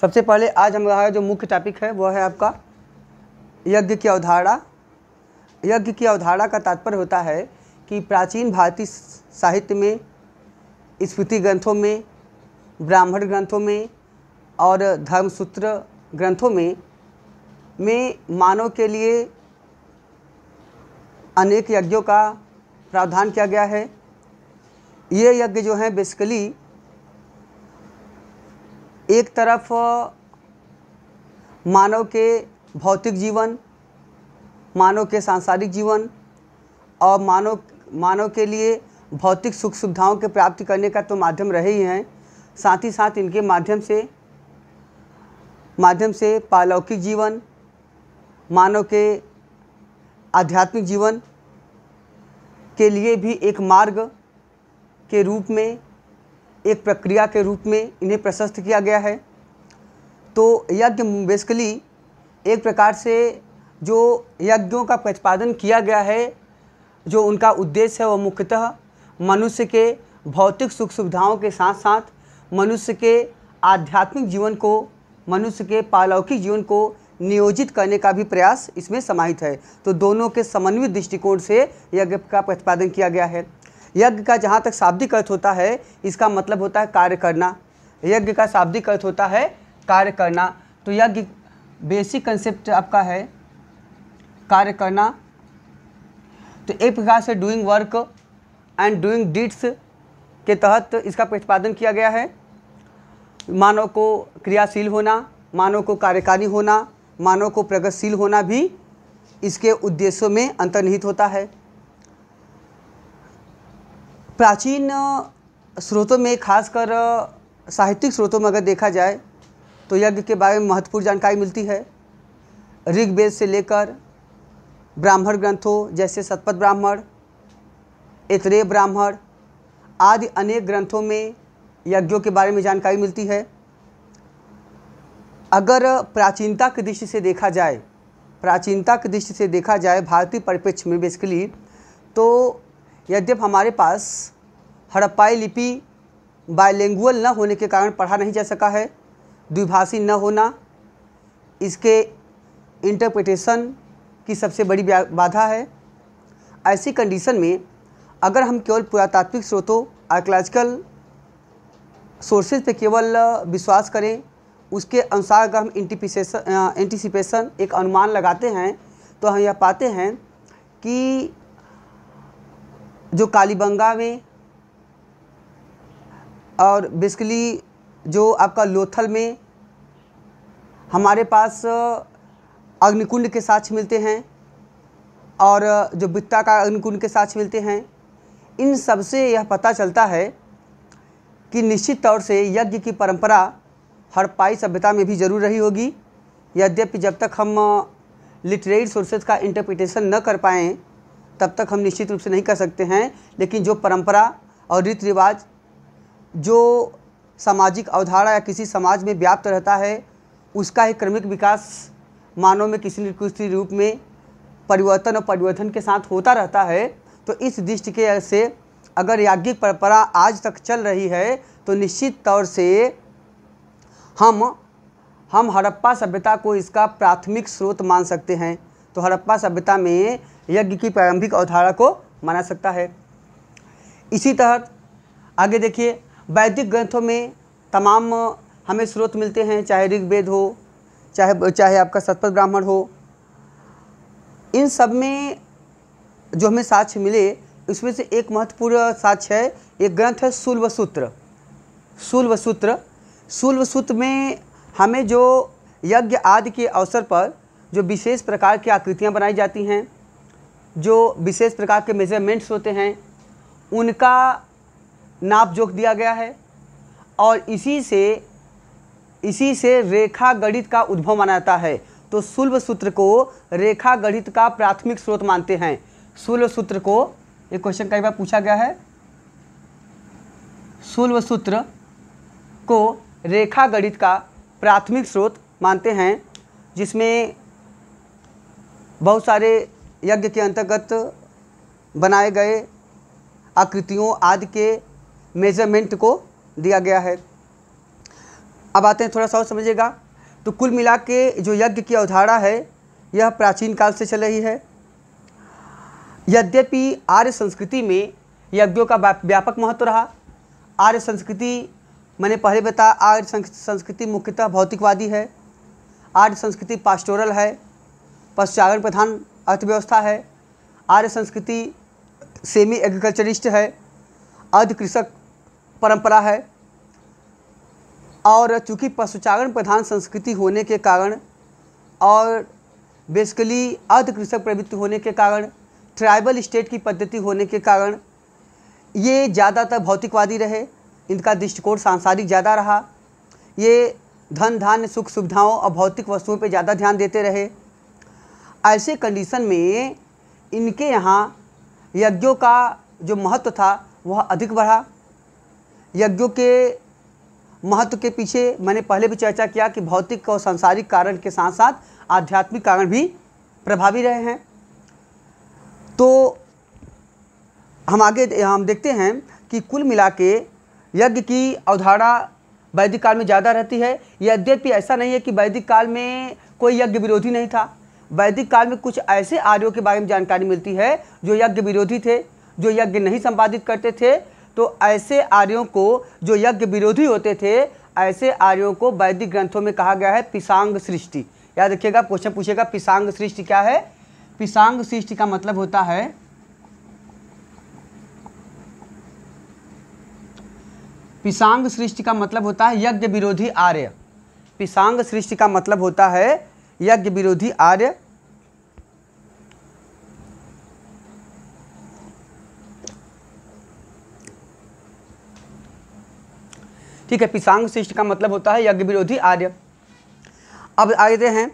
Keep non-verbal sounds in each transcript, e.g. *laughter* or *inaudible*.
सबसे पहले आज हमारा जो मुख्य टॉपिक है वह है आपका यज्ञ की अवधारणा यज्ञ की अवधारणा का तात्पर्य होता है कि प्राचीन भारतीय साहित्य में स्मृति ग्रंथों में ब्राह्मण ग्रंथों में और धर्मसूत्र ग्रंथों में में मानव के लिए अनेक यज्ञों का प्रावधान किया गया है ये यज्ञ जो हैं बेसिकली एक तरफ मानव के भौतिक जीवन मानव के सांसारिक जीवन और मानव मानव के लिए भौतिक सुख सुविधाओं के प्राप्ति करने का तो माध्यम रहे ही हैं साथ ही साथ इनके माध्यम से माध्यम से पारलौकिक जीवन मानव के आध्यात्मिक जीवन के लिए भी एक मार्ग के रूप में एक प्रक्रिया के रूप में इन्हें प्रशस्त किया गया है तो यज्ञ बेसिकली एक प्रकार से जो यज्ञों का प्रतिपादन किया गया है जो उनका उद्देश्य है वह मुख्यतः मनुष्य के भौतिक सुख सुविधाओं के साथ साथ मनुष्य के आध्यात्मिक जीवन को मनुष्य के पालौकिक जीवन को नियोजित करने का भी प्रयास इसमें समाहित है तो दोनों के समन्वित दृष्टिकोण से यज्ञ का प्रतिपादन किया गया है यज्ञ का जहाँ तक शाब्दिक अर्थ होता है इसका मतलब होता है कार्य करना यज्ञ का शाब्दिक अर्थ होता है कार्य करना तो यज्ञ बेसिक कंसेप्ट आपका है कार्य करना तो एक प्रकार से doing work and doing deeds के तहत इसका प्रतिपादन किया गया है मानव को क्रियाशील होना मानव को कार्यकारी होना मानव को प्रगतिशील होना भी इसके उद्देश्यों में अंतर्निहित होता है प्राचीन स्रोतों में खासकर साहित्यिक स्रोतों में अगर देखा जाए तो यज्ञ के बारे में महत्वपूर्ण जानकारी मिलती है ऋग्वेद से लेकर ब्राह्मण ग्रंथों जैसे सतपथ ब्राह्मण इतरे ब्राह्मण आदि अनेक ग्रंथों में यज्ञों के बारे में जानकारी मिलती है अगर प्राचीनता की दृष्टि से देखा जाए प्राचीनता की दृष्टि से देखा जाए भारतीय परिप्रेक्ष्य में बेसिकली तो यद्यप हमारे पास हड़प्पाई लिपि बायलिंगुअल न होने के कारण पढ़ा नहीं जा सका है द्विभाषी न होना इसके इंटरप्रिटेशन की सबसे बड़ी बाधा है ऐसी कंडीशन में अगर हम केवल पुरातात्विक स्रोतों आर्कोलॉजिकल सोर्सेज पे केवल विश्वास करें उसके अनुसार अगर हम एंटीपिसेशन एंटीसिपेशन एक अनुमान लगाते हैं तो हम यह पाते हैं कि जो कालीबंगा में और बेसिकली जो आपका लोथल में हमारे पास अग्निकुंड के साक्ष मिलते हैं और जो बित्ता का अग्निकुंड के साक्ष मिलते हैं इन सब से यह पता चलता है कि निश्चित तौर से यज्ञ की परंपरा पाई सभ्यता में भी जरूर रही होगी यद्यपि जब तक हम लिटरेरी सोर्सेज का इंटरप्रिटेशन न कर पाएँ तब तक हम निश्चित रूप से नहीं कर सकते हैं लेकिन जो परंपरा और रीति रिवाज जो सामाजिक अवधारणा या किसी समाज में व्याप्त रहता है उसका ही क्रमिक विकास मानव में किसी न किसी रूप में परिवर्तन और परिवर्तन के साथ होता रहता है तो इस दृष्टि के से अगर याज्ञिक परंपरा आज तक चल रही है तो निश्चित तौर से हम हम हड़प्पा सभ्यता को इसका प्राथमिक स्रोत मान सकते हैं तो हड़प्पा सभ्यता में यज्ञ की प्रारंभिक अवधारा को माना सकता है इसी तहत आगे देखिए वैदिक ग्रंथों में तमाम हमें स्रोत मिलते हैं चाहे ऋग्वेद हो चाहे चाहे आपका सतपथ ब्राह्मण हो इन सब में जो हमें साक्ष्य मिले उसमें से एक महत्वपूर्ण साक्ष्य है एक ग्रंथ है सुल्भ सूत्र सुल्भ सूत्र सुल्भ सूत्र में हमें जो यज्ञ आदि के अवसर पर जो विशेष प्रकार की आकृतियाँ बनाई जाती हैं जो विशेष प्रकार के मेजरमेंट्स होते हैं उनका नाप जोख दिया गया है और इसी से इसी से रेखा गणित का उद्भव माना जाता है तो सुल्व सूत्र को रेखा गणित का प्राथमिक स्रोत मानते हैं सुल्व सूत्र को एक क्वेश्चन कई बार पूछा गया है सुल्व सूत्र को रेखा गणित का प्राथमिक स्रोत मानते हैं जिसमें बहुत सारे यज्ञ के अंतर्गत बनाए गए आकृतियों आदि के मेजरमेंट को दिया गया है अब आते हैं थोड़ा सा और समझिएगा तो कुल मिला के जो यज्ञ की अवधारणा है यह प्राचीन काल से चल रही है यद्यपि आर्य संस्कृति में यज्ञों का व्यापक महत्व रहा आर्य संस्कृति मैंने पहले बताया आर्य संस्कृति मुख्यतः भौतिकवादी है आर्य संस्कृति पास्टोरल है पश्चागण प्रधान अर्थव्यवस्था है आर्य संस्कृति सेमी एग्रीकल्चरिस्ट है अर्ध कृषक परंपरा है और चूँकि पशुचारण प्रधान संस्कृति होने के कारण और बेसिकली अर्ध कृषक प्रवृत्ति होने के कारण ट्राइबल स्टेट की पद्धति होने के कारण ये ज़्यादातर भौतिकवादी रहे इनका दृष्टिकोण सांसारिक ज़्यादा रहा ये धन धान्य सुख सुविधाओं और भौतिक वस्तुओं पर ज़्यादा ध्यान देते रहे ऐसे कंडीशन में इनके यहाँ यज्ञों का जो महत्व था वह अधिक बढ़ा यज्ञों के महत्व के पीछे मैंने पहले भी चर्चा किया कि भौतिक और सांसारिक कारण के साथ साथ आध्यात्मिक कारण भी प्रभावी रहे हैं तो हम आगे हम देखते हैं कि कुल मिला के यज्ञ की अवधारणा वैदिक काल में ज़्यादा रहती है यद्यपि ऐसा नहीं है कि वैदिक काल में कोई यज्ञ विरोधी नहीं था वैदिक काल में कुछ ऐसे आर्यों के बारे में जानकारी मिलती है जो यज्ञ विरोधी थे जो यज्ञ नहीं संपादित करते थे तो ऐसे आर्यों को जो यज्ञ विरोधी होते थे ऐसे आर्यों को वैदिक ग्रंथों में कहा गया है पिसांग सृष्टि याद रखिएगा क्वेश्चन पूछेगा पिसांग सृष्टि क्या है पिसांग सृष्टि का मतलब होता है पिसांग सृष्टि का मतलब होता है यज्ञ विरोधी आर्य पिसांग सृष्टि का मतलब होता है यज्ञ विरोधी आर्य ठीक है पिसांग शिष्ट का मतलब होता है यज्ञ विरोधी आर्य अब आगे हैं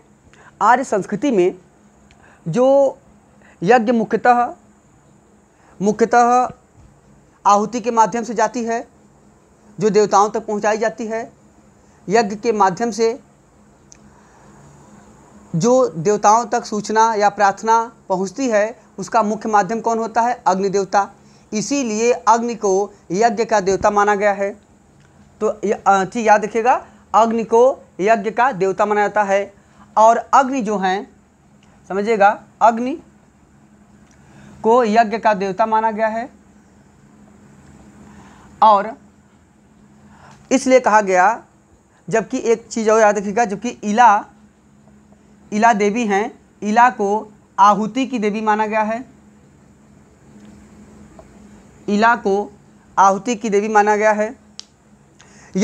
आर्य संस्कृति में जो यज्ञ मुख्यतः मुख्यतः आहुति के माध्यम से जाती है जो देवताओं तक पहुंचाई जाती है यज्ञ के माध्यम से जो देवताओं तक सूचना या प्रार्थना पहुंचती है उसका मुख्य माध्यम कौन होता है अग्नि देवता इसीलिए अग्नि को यज्ञ का देवता माना गया है तो ठीक याद रखिएगा अग्नि को यज्ञ का देवता माना जाता है और अग्नि जो है समझिएगा अग्नि को यज्ञ का देवता माना गया है और इसलिए कहा गया जबकि एक चीज़ और याद रखिएगा जबकि इला इला देवी हैं इला को आहुति की देवी माना गया है इला को आहुति की देवी माना गया है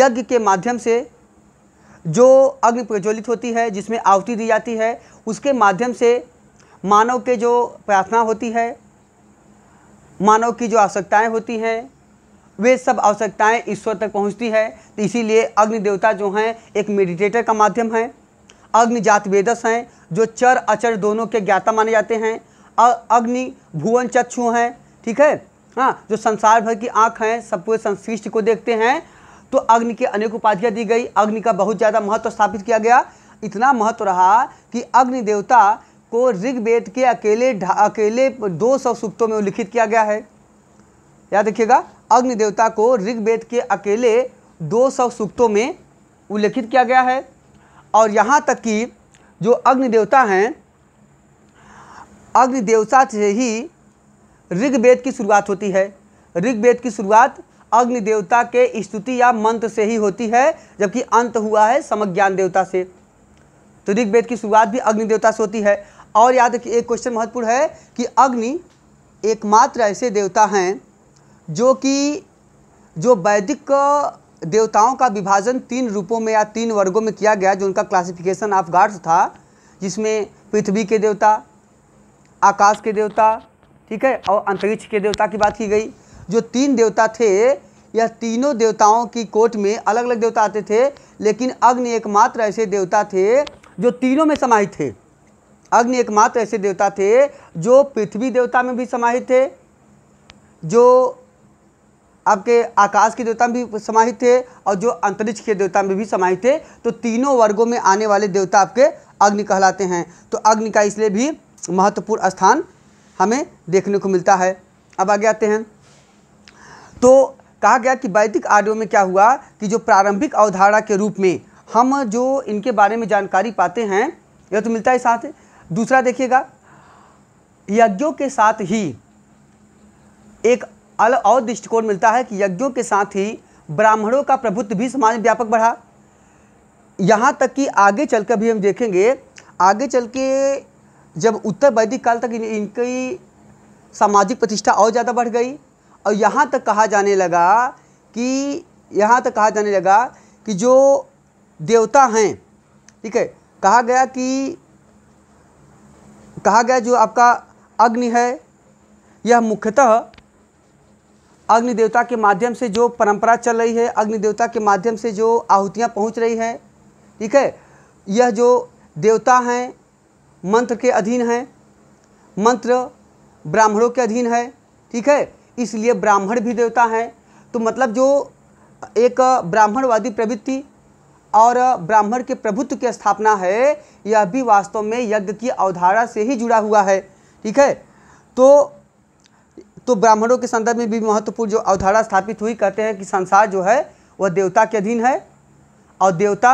यज्ञ के माध्यम से जो अग्नि प्रज्वलित होती है जिसमें आहुति दी जाती है उसके माध्यम से मानव के जो प्रार्थना होती है मानव की जो आवश्यकताएं होती हैं वे सब आवश्यकताएं ईश्वर तक पहुंचती है तो इसीलिए अग्नि देवता जो हैं एक मेडिटेटर का माध्यम है अग्नि जात वेदस हैं जो चर अचर दोनों के ज्ञाता माने जाते हैं अग्नि भुवन चक्षु हैं ठीक है हाँ जो संसार भर की आँख हैं सब पूरे संश्लिष्ट को देखते हैं तो अग्नि की अनेक उपाधियाँ दी गई अग्नि का बहुत ज़्यादा महत्व स्थापित किया गया इतना महत्व रहा कि अग्नि देवता को ऋग्वेद के अकेले अकेले दो सौ सूक्तों में उल्लिखित किया गया है याद रखिएगा अग्नि देवता को ऋग्वेद के अकेले दो सौ सूक्तों में उल्लिखित किया गया है और यहाँ तक कि जो अग्नि देवता हैं अग्नि देवता से ही ऋग्वेद की शुरुआत होती है ऋग्वेद की शुरुआत अग्नि देवता के स्तुति या मंत्र से ही होती है जबकि अंत हुआ है समज्ञान देवता से तो ऋग्वेद की शुरुआत भी अग्नि देवता से होती है और याद रखिए एक क्वेश्चन महत्वपूर्ण है कि अग्नि एकमात्र ऐसे देवता हैं जो कि जो वैदिक देवताओं का विभाजन तीन रूपों में या तीन वर्गों में किया गया जो उनका क्लासिफिकेशन ऑफ गार्ड्स था जिसमें पृथ्वी के देवता आकाश के देवता ठीक है और अंतरिक्ष के देवता की बात की गई जो तीन देवता थे यह तीनों देवताओं की कोट में अलग अलग देवता आते थे लेकिन अग्नि एकमात्र ऐसे देवता थे जो तीनों में समाहित थे अग्नि एकमात्र ऐसे देवता थे जो पृथ्वी देवता में भी समाहित थे जो आपके आकाश के देवता में भी समाहित थे और जो अंतरिक्ष के देवता में भी समाहित थे तो तीनों वर्गों में आने वाले देवता आपके अग्नि कहलाते हैं तो अग्नि का इसलिए भी महत्वपूर्ण स्थान हमें देखने को मिलता है अब आगे आते हैं तो कहा गया कि वैदिक आर्यों में क्या हुआ कि जो प्रारंभिक अवधारणा के रूप में हम जो इनके बारे में जानकारी पाते हैं यह तो मिलता है साथ दूसरा देखिएगा यज्ञों के साथ ही एक अल और दृष्टिकोण मिलता है कि यज्ञों के साथ ही ब्राह्मणों का प्रभुत्व भी समाज में व्यापक बढ़ा यहाँ तक कि आगे चलकर भी हम देखेंगे आगे चल के जब उत्तर वैदिक काल तक इनकी सामाजिक प्रतिष्ठा और ज़्यादा बढ़ गई और यहाँ तक कहा जाने लगा कि यहाँ तक कहा जाने लगा कि जो देवता हैं ठीक है कहा गया कि कहा गया जो आपका अग्नि है यह मुख्यतः अग्नि देवता के माध्यम से जो परंपरा चल रही है अग्नि देवता के माध्यम से जो आहुतियाँ पहुँच रही हैं ठीक है यह जो देवता हैं मंत्र के अधीन हैं मंत्र ब्राह्मणों के अधीन है ठीक है इसलिए ब्राह्मण भी देवता हैं तो मतलब जो एक ब्राह्मणवादी प्रवृत्ति और ब्राह्मण के प्रभुत्व की स्थापना है यह भी वास्तव में यज्ञ की अवधारणा से ही जुड़ा हुआ है ठीक है तो तो ब्राह्मणों के संदर्भ में भी महत्वपूर्ण जो अवधारणा स्थापित हुई कहते हैं कि संसार जो है वह देवता के अधीन है और देवता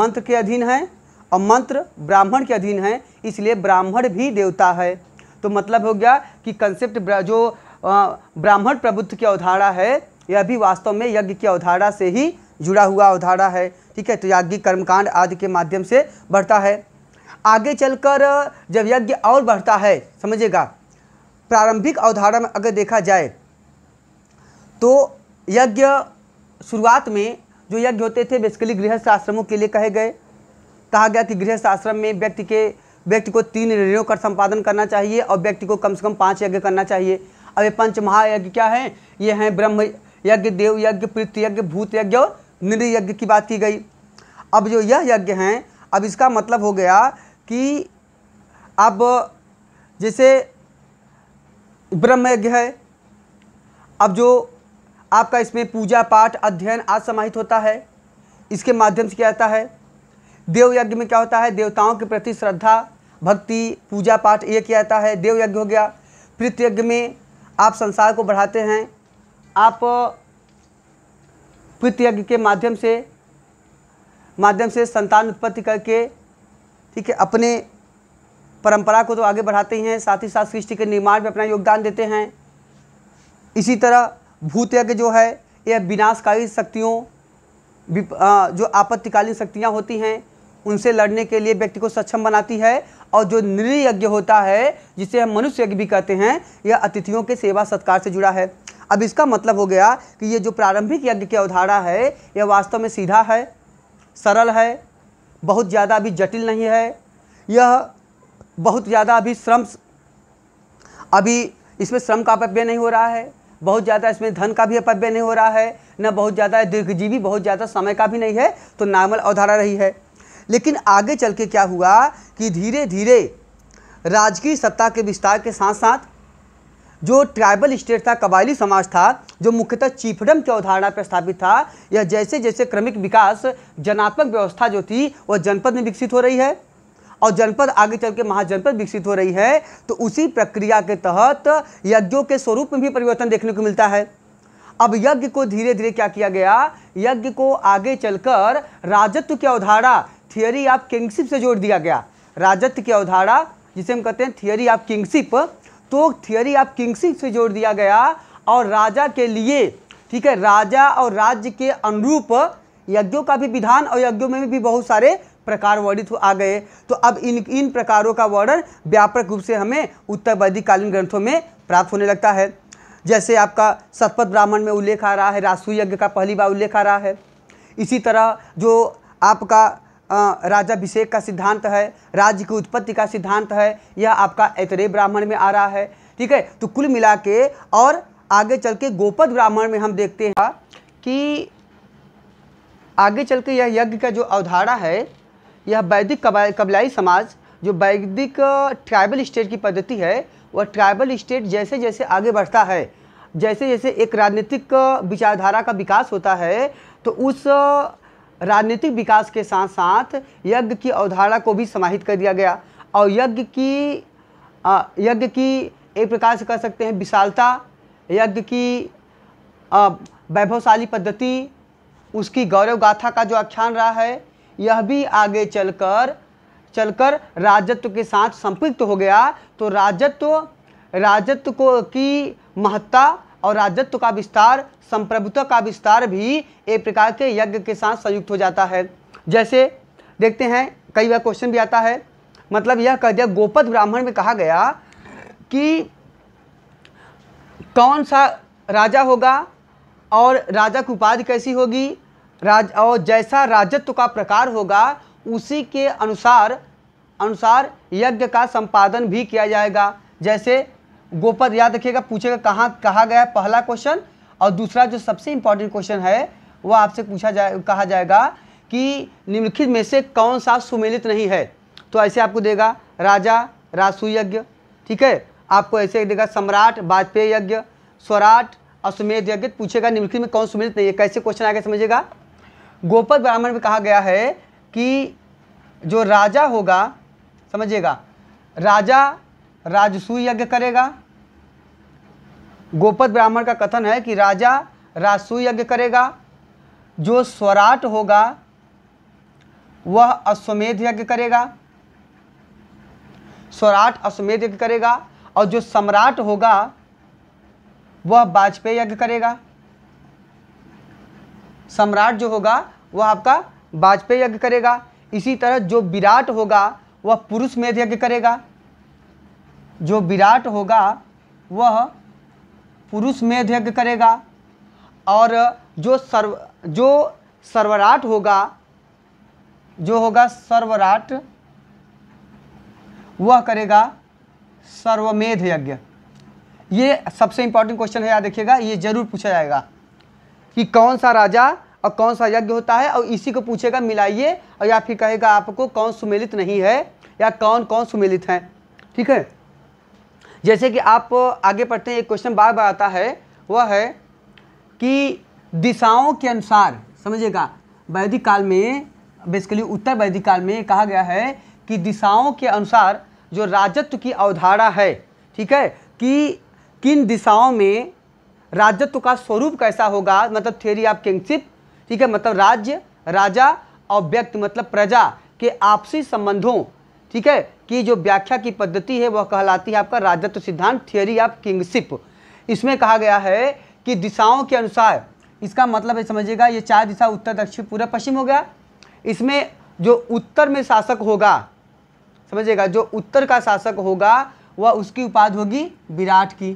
मंत्र के अधीन है और मंत्र ब्राह्मण के अधीन है इसलिए ब्राह्मण भी देवता है तो मतलब हो गया कि कंसेप्ट जो ब्राह्मण प्रबुद्ध की अवधारणा है यह भी वास्तव में यज्ञ की अवधारणा से ही जुड़ा हुआ अवधारणा है ठीक है तो याज्ञिक कर्मकांड आदि के माध्यम से बढ़ता है आगे चलकर जब यज्ञ और बढ़ता है समझिएगा प्रारंभिक अवधारणा में अगर देखा जाए तो यज्ञ शुरुआत में जो यज्ञ होते थे बेसिकली गृहस्थ आश्रमों के लिए कहे गए कहा गया कि गृहस्थ आश्रम में व्यक्ति के व्यक्ति को तीन ऋणों का संपादन करना चाहिए और व्यक्ति को कम से कम पाँच यज्ञ करना चाहिए अब ये पंच महायज्ञ क्या हैं ये हैं ब्रह्म यज्ञ देव यज्ञ पृथ्वी यज्ञ भूत यज्ञ और निर्यज्ञ की बात की गई अब जो यह यज्ञ हैं अब इसका मतलब हो गया कि अब जैसे ब्रह्मयज्ञ है अब जो आपका इसमें पूजा पाठ अध्ययन आज समाहित होता है इसके माध्यम से क्या होता है देव यज्ञ में क्या होता है देवताओं के प्रति श्रद्धा भक्ति पूजा पाठ ये किया जाता है देव यज्ञ हो गया पृथ यज्ञ में आप संसार को बढ़ाते हैं आप पृथ यज्ञ के माध्यम से माध्यम से संतान उत्पत्ति करके ठीक है अपने परंपरा को तो आगे बढ़ाते ही हैं साथ ही साथ सृष्टि के निर्माण में अपना योगदान देते हैं इसी तरह भूत यज्ञ जो है यह विनाशकारी शक्तियों जो आपत्तिकालीन शक्तियाँ होती हैं उनसे लड़ने के लिए व्यक्ति को सक्षम बनाती है और जो निर्यज्ञ होता है जिसे हम मनुष्य यज्ञ भी कहते हैं यह अतिथियों के सेवा सत्कार से जुड़ा है अब इसका मतलब हो गया कि ये जो प्रारंभिक यज्ञ की अवधारणा है यह वास्तव में सीधा है सरल है बहुत ज़्यादा भी जटिल नहीं है यह बहुत ज़्यादा अभी श्रम अभी इसमें श्रम का अपव्यय नहीं हो रहा है बहुत ज़्यादा इसमें धन का भी अपव्यय नहीं हो रहा है न बहुत ज़्यादा दीर्घजीवी बहुत ज़्यादा समय का भी नहीं है तो नॉर्मल अवधारा रही है लेकिन आगे चल के क्या हुआ कि धीरे धीरे राजकीय सत्ता के विस्तार के साथ साथ जो ट्राइबल स्टेट था कबायली समाज था जो मुख्यतः चीफडम की अवधारणा पर स्थापित था यह जैसे जैसे क्रमिक विकास जनात्मक व्यवस्था जो थी वह जनपद में विकसित हो रही है और जनपद आगे चल के महाजनपद विकसित हो रही है तो उसी प्रक्रिया के तहत यज्ञों के स्वरूप में भी परिवर्तन देखने को मिलता है अब यज्ञ को धीरे धीरे क्या किया गया यज्ञ को आगे चलकर राजत्व की अवधारा थियरी ऑफ किंगशिप से जोड़ दिया गया राजत्व की अवधारा जिसे हम कहते हैं थियरी ऑफ किंगशिप तो थियरी ऑफ किंगशिप से जोड़ दिया गया और राजा के लिए ठीक है राजा और राज्य के अनुरूप यज्ञों का भी विधान और यज्ञों में भी बहुत सारे प्रकार वर्णित तो आ गए तो अब इन इन प्रकारों का वर्णन व्यापक रूप से हमें उत्तर कालीन ग्रंथों में प्राप्त होने लगता है जैसे आपका सतपथ ब्राह्मण में उल्लेख आ रहा है रासु यज्ञ का पहली बार उल्लेख आ रहा है इसी तरह जो आपका राजाभिषेक का सिद्धांत है राज्य की उत्पत्ति का सिद्धांत है यह आपका ऐतरे ब्राह्मण में आ रहा है ठीक है तो कुल मिला के और आगे चल के गोपद ब्राह्मण में हम देखते हैं कि आगे चल के यह यज्ञ का जो अवधारा है यह वैदिक कबलाई समाज जो वैदिक ट्राइबल स्टेट की पद्धति है वह ट्राइबल स्टेट जैसे जैसे आगे बढ़ता है जैसे जैसे एक राजनीतिक विचारधारा का विकास होता है तो उस राजनीतिक विकास के साथ साथ यज्ञ की अवधारणा को भी समाहित कर दिया गया और यज्ञ की यज्ञ की एक प्रकार से कह सकते हैं विशालता यज्ञ की वैभवशाली पद्धति उसकी गौरव गाथा का जो आख्यान रहा है यह भी आगे चलकर चलकर राजत्व के साथ संपृक्त हो गया तो राजत्व राजत्व को की महत्ता और राजत्व का विस्तार संप्रभुता का विस्तार भी एक प्रकार के यज्ञ के साथ संयुक्त हो जाता है जैसे देखते हैं कई बार क्वेश्चन भी आता है मतलब यह कह दिया गोपद ब्राह्मण में कहा गया कि कौन सा राजा होगा और राजा की उपाधि कैसी होगी राज और जैसा राजत्व का प्रकार होगा उसी के अनुसार अनुसार यज्ञ का संपादन भी किया जाएगा जैसे गोपद याद रखिएगा पूछेगा कहाँ कहा गया पहला क्वेश्चन और दूसरा जो सबसे इंपॉर्टेंट क्वेश्चन है वह आपसे पूछा जाए कहा जाएगा कि निम्नलिखित में से कौन सा सुमेलित नहीं है तो ऐसे आपको देगा राजा यज्ञ ठीक है आपको ऐसे देगा सम्राट वाजपेयी यज्ञ स्वराट अश्वमेध यज्ञ पूछेगा निम्नलिखित में कौन सुमेलित नहीं है कैसे क्वेश्चन आगे समझेगा गोपद ब्राह्मण में कहा गया है कि जो राजा होगा समझिएगा राजा राजसू यज्ञ करेगा गोपद ब्राह्मण का कथन है कि राजा राजसू यज्ञ करेगा जो स्वराट होगा वह अश्वमेध यज्ञ करेगा स्वराट अश्वमेध यज्ञ करेगा और जो सम्राट होगा वह वाजपेयी यज्ञ करेगा सम्राट जो होगा वह आपका वाजपेयी यज्ञ करेगा इसी तरह जो विराट होगा वह पुरुष मेध यज्ञ करेगा जो विराट होगा वह पुरुष मेध यज्ञ करेगा और जो सर्व जो सर्वराट होगा जो होगा सर्वराट वह करेगा सर्वमेध यज्ञ ये सबसे इंपॉर्टेंट क्वेश्चन है याद देखिएगा ये जरूर पूछा जाएगा कि कौन सा राजा और कौन सा यज्ञ होता है और इसी को पूछेगा मिलाइए और या फिर कहेगा आपको कौन सुमेलित नहीं है या कौन कौन सुमेलित हैं ठीक है जैसे कि आप आगे पढ़ते हैं एक क्वेश्चन बार बार आता है वह है कि दिशाओं के अनुसार समझिएगा वैदिक काल में बेसिकली उत्तर वैदिक काल में कहा गया है कि दिशाओं के अनुसार जो राजत्व की अवधारणा है ठीक है कि किन दिशाओं में राजत्व का स्वरूप कैसा होगा मतलब थियरी ऑफ किंगशिप ठीक है मतलब राज्य राजा और व्यक्ति मतलब प्रजा के आपसी संबंधों ठीक है कि जो व्याख्या की पद्धति है वह कहलाती है आपका राजत्व सिद्धांत थियोरी ऑफ किंगशिप इसमें कहा गया है कि दिशाओं के अनुसार इसका मतलब है समझिएगा ये चार दिशा उत्तर दक्षिण पूर्व पश्चिम हो गया इसमें जो उत्तर में शासक होगा समझिएगा जो उत्तर का शासक होगा वह उसकी उपाधि होगी विराट की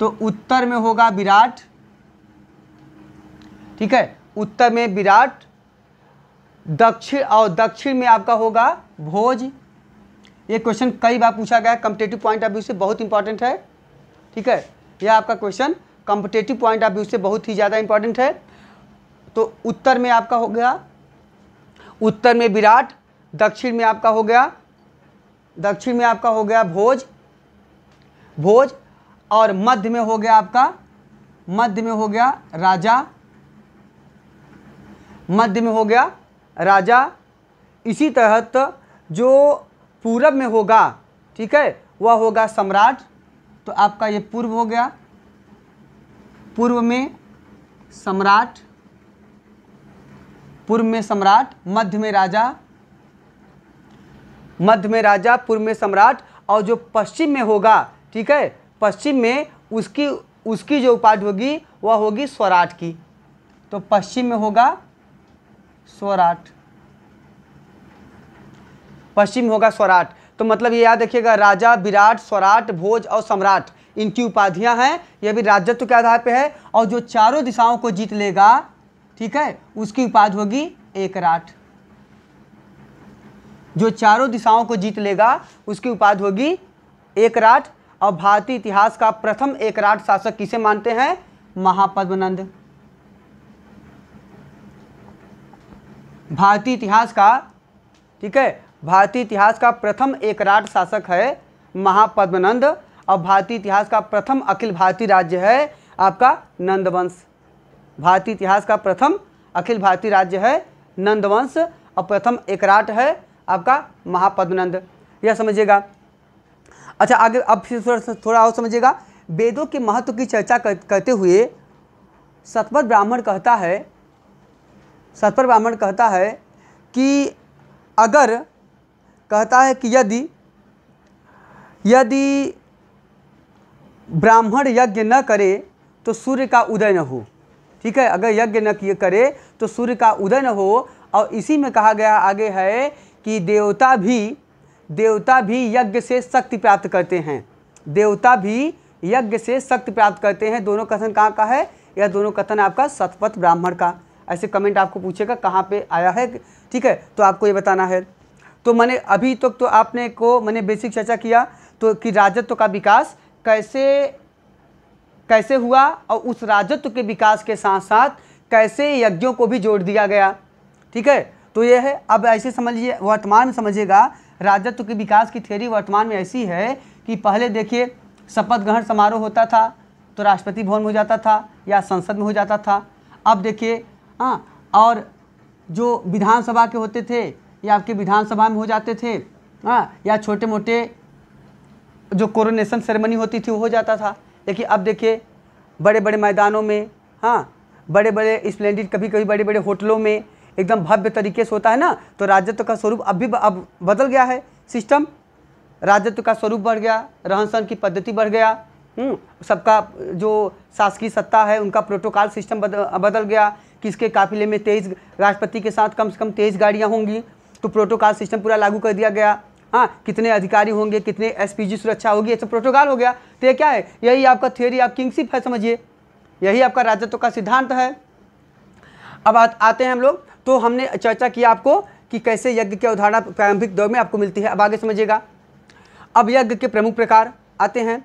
तो उत्तर में होगा विराट ठीक है उत्तर में विराट दक्षिण और दक्षिण में आपका होगा भोज ये क्वेश्चन कई बार पूछा गया कम्पिटेटिव पॉइंट ऑफ व्यू से बहुत इंपॉर्टेंट है ठीक है यह आपका question competitive point of view से बहुत ही ज़्यादा इंपॉर्टेंट है तो उत्तर में आपका हो गया उत्तर में विराट दक्षिण में आपका हो गया दक्षिण में आपका हो गया भोज भोज और मध्य में हो गया आपका मध्य में हो गया राजा मध्य में हो गया राजा इसी तहत जो पूरब में होगा ठीक है वह होगा सम्राट तो आपका ये पूर्व हो गया पूर्व में सम्राट पूर्व में सम्राट मध्य में राजा मध्य में राजा पूर्व में सम्राट और जो पश्चिम में होगा ठीक है पश्चिम में उसकी उसकी जो उपाधि होगी वह होगी स्वराट की तो पश्चिम में होगा स्वराट पश्चिम होगा स्वराट तो मतलब ये याद रखिएगा राजा विराट स्वराट भोज और सम्राट इनकी उपाधियां हैं यह भी राजत्व के आधार पे है और जो चारों दिशाओं को जीत लेगा ठीक है उसकी उपाधि होगी एक राट जो चारों दिशाओं को जीत लेगा उसकी उपाधि होगी एक राट और भारतीय इतिहास का प्रथम एकराट शासक किसे मानते हैं महापद्मनंद भारतीय इतिहास का ठीक है भारतीय इतिहास का प्रथम एकराट शासक है महापद्मनंद और भारतीय इतिहास का प्रथम अखिल भारतीय राज्य है आपका नंदवंश भारतीय इतिहास का प्रथम अखिल भारतीय राज्य है नंदवंश और प्रथम एकराट है आपका महापद्मनंद यह समझिएगा अच्छा आगे अब फिर थोड़ा थोड़ा और समझिएगा वेदों के महत्व की चर्चा कर, करते हुए सतपथ ब्राह्मण कहता है सतपथ ब्राह्मण कहता है कि अगर कहता है कि यदि यदि ब्राह्मण यज्ञ न करे तो सूर्य का उदय न हो ठीक है अगर यज्ञ न किए करे तो सूर्य का उदय न हो और इसी में कहा गया आगे है कि देवता भी देवता भी यज्ञ से शक्ति प्राप्त करते हैं देवता भी यज्ञ से शक्ति प्राप्त करते हैं दोनों कथन कहाँ का है यह दोनों कथन आपका सतपथ ब्राह्मण का ऐसे कमेंट आपको पूछेगा कहाँ पे आया है ठीक है तो आपको ये बताना है तो मैंने अभी तक तो, तो आपने को मैंने बेसिक चर्चा किया तो कि राजत्व का विकास कैसे कैसे हुआ और उस राजत्व के विकास के साथ साथ कैसे यज्ञों को भी जोड़ दिया गया ठीक है तो यह है अब ऐसे समझिए वर्तमान समझिएगा राजत्व के विकास की थ्योरी वर्तमान में ऐसी है कि पहले देखिए शपथ ग्रहण समारोह होता था तो राष्ट्रपति भवन में हो जाता था या संसद में हो जाता था अब देखिए हाँ और जो विधानसभा के होते थे या आपके विधानसभा में हो जाते थे हाँ या छोटे मोटे जो कोरोनेशन सेरेमनी होती थी वो हो जाता था लेकिन अब देखिए बड़े बड़े मैदानों में हाँ बड़े बड़े स्प्लेंडेड कभी कभी बड़े बड़े होटलों में एकदम भव्य तरीके से होता है ना तो राजत्व का स्वरूप अब भी अब बदल गया है सिस्टम राजत्व का स्वरूप बढ़ गया रहन सहन की पद्धति बढ़ गया हम्म, सबका जो शासकीय सत्ता है उनका प्रोटोकॉल सिस्टम बदल बदल गया किसके काफिले में तेईस राष्ट्रपति के साथ कम से कम तेईस गाड़ियाँ होंगी तो प्रोटोकॉल सिस्टम पूरा लागू कर दिया गया हाँ कितने अधिकारी होंगे कितने एसपीजी सुरक्षा होगी ये सब प्रोटोकॉल हो गया तो ये क्या है यही आपका थियोरी आप किंगशिप है समझिए यही आपका राजत्व का सिद्धांत है अब आ, आते हैं हम लोग तो हमने चर्चा किया आपको कि कैसे यज्ञ के उदाहरण प्रारंभिक दौर में आपको मिलती है अब आगे समझिएगा अब यज्ञ के प्रमुख प्रकार आते हैं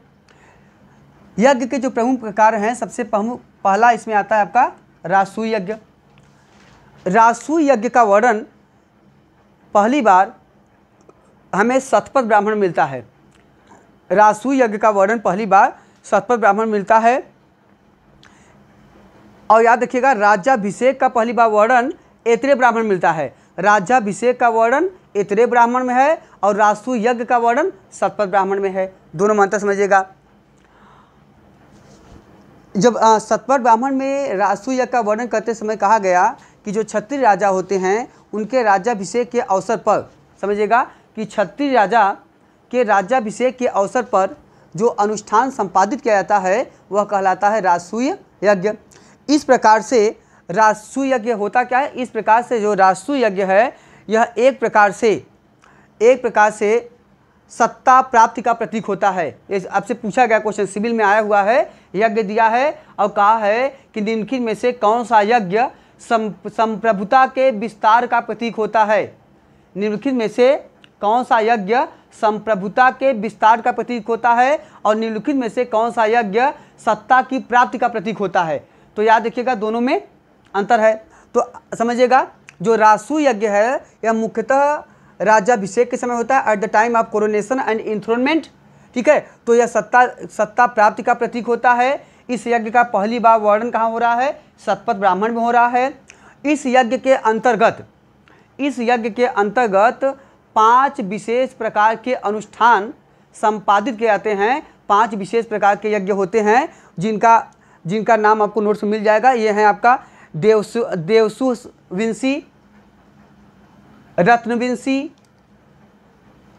यज्ञ के जो प्रमुख प्रकार हैं सबसे पहला इसमें आता है आपका रासू यज्ञ रासू यज्ञ का वर्णन पहली बार हमें सतपथ ब्राह्मण मिलता है रासू यज्ञ का वर्णन पहली बार सतपथ ब्राह्मण मिलता है और याद रखिएगा राज्याभिषेक का पहली बार वर्णन एतरे ब्राह्मण मिलता है राज्याभिषेक का वर्णन इतरे ब्राह्मण में है और रासु यज्ञ का वर्णन सतपथ ब्राह्मण में है दोनों मंत्र समझिएगा जब सतपथ ब्राह्मण में रासु यज्ञ का वर्णन करते समय कहा गया कि जो छत्तीस राजा होते हैं उनके राज्याभिषेक के अवसर पर समझिएगा कि छत्तीस राजा के राज्याभिषेक के अवसर पर जो अनुष्ठान संपादित किया जाता है वह कहलाता है रासूय यज्ञ इस प्रकार से राजसु यज्ञ होता क्या है इस प्रकार से जो राजसु यज्ञ है यह एक प्रकार से एक प्रकार से सत्ता प्राप्ति का प्रतीक होता है आपसे पूछा गया क्वेश्चन सिविल में आया हुआ है यज्ञ दिया है और कहा है कि निम्नलिखित में से कौन सा यज्ञ संप्रभुता के विस्तार का प्रतीक होता है निम्नलिखित में से कौन सा यज्ञ संप्रभुता के विस्तार का प्रतीक होता है और निम्नलिखित में से कौन सा यज्ञ सत्ता की प्राप्ति का प्रतीक होता है तो याद रखिएगा दोनों में अंतर है तो समझिएगा जो रासु यज्ञ है यह मुख्यतः राज्याभिषेक के समय होता है at the time of coronation and enthronement ठीक है तो यह सत्ता सत्ता प्राप्ति का प्रतीक होता है इस यज्ञ का पहली बार वर्णन कहाँ हो रहा है सतपथ ब्राह्मण में हो रहा है इस यज्ञ के अंतर्गत इस यज्ञ के अंतर्गत पांच विशेष प्रकार के अनुष्ठान संपादित किए जाते हैं पांच विशेष प्रकार के यज्ञ होते हैं जिनका जिनका नाम आपको नोट्स मिल जाएगा ये हैं आपका देवसु देवसु विंशी रत्नविंशी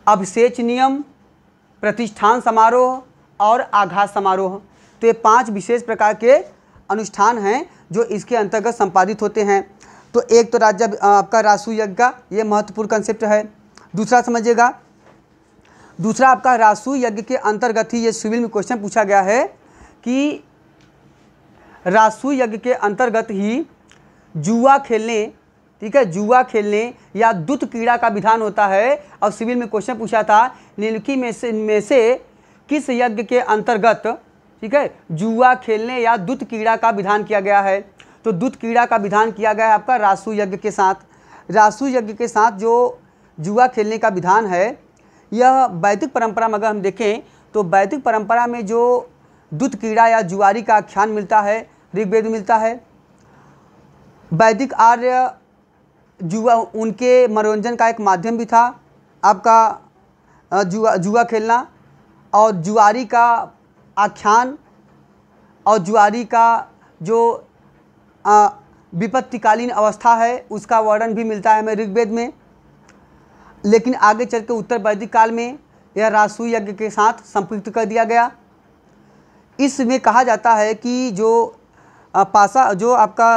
अभिषेच नियम प्रतिष्ठान समारोह और आघात समारोह तो ये पांच विशेष प्रकार के अनुष्ठान हैं जो इसके अंतर्गत संपादित होते हैं तो एक तो राज्य आपका रासु यज्ञ का ये महत्वपूर्ण कंसेप्ट है दूसरा समझिएगा दूसरा आपका रासु यज्ञ के अंतर्गत ही ये सिविल में क्वेश्चन पूछा गया है कि रासु यज्ञ के अंतर्गत ही जुआ खेलने ठीक है जुआ खेलने या दुत क्रीड़ा का विधान होता है और सिविल में क्वेश्चन पूछा था निम्नलिखित में से में से किस यज्ञ के अंतर्गत ठीक है जुआ खेलने या दुत क्रीड़ा का विधान किया गया है तो दुत क्रीड़ा का विधान किया गया है आपका रासु यज्ञ के साथ रासु यज्ञ के साथ जो जुआ खेलने का विधान है यह वैदिक परंपरा में अगर हम देखें तो वैदिक परंपरा में जो दूत कीड़ा या जुआरी का आख्यान मिलता है ऋग्वेद मिलता है वैदिक आर्य जुआ उनके मनोरंजन का एक माध्यम भी था आपका जुआ जुआ खेलना और जुआरी का आख्यान और जुआरी का जो विपत्तिकालीन अवस्था है उसका वर्णन भी मिलता है हमें ऋग्वेद में लेकिन आगे चल के उत्तर वैदिक काल में यह राजसू यज्ञ के साथ संपुक्त कर दिया गया इसमें कहा जाता है कि जो पासा जो आपका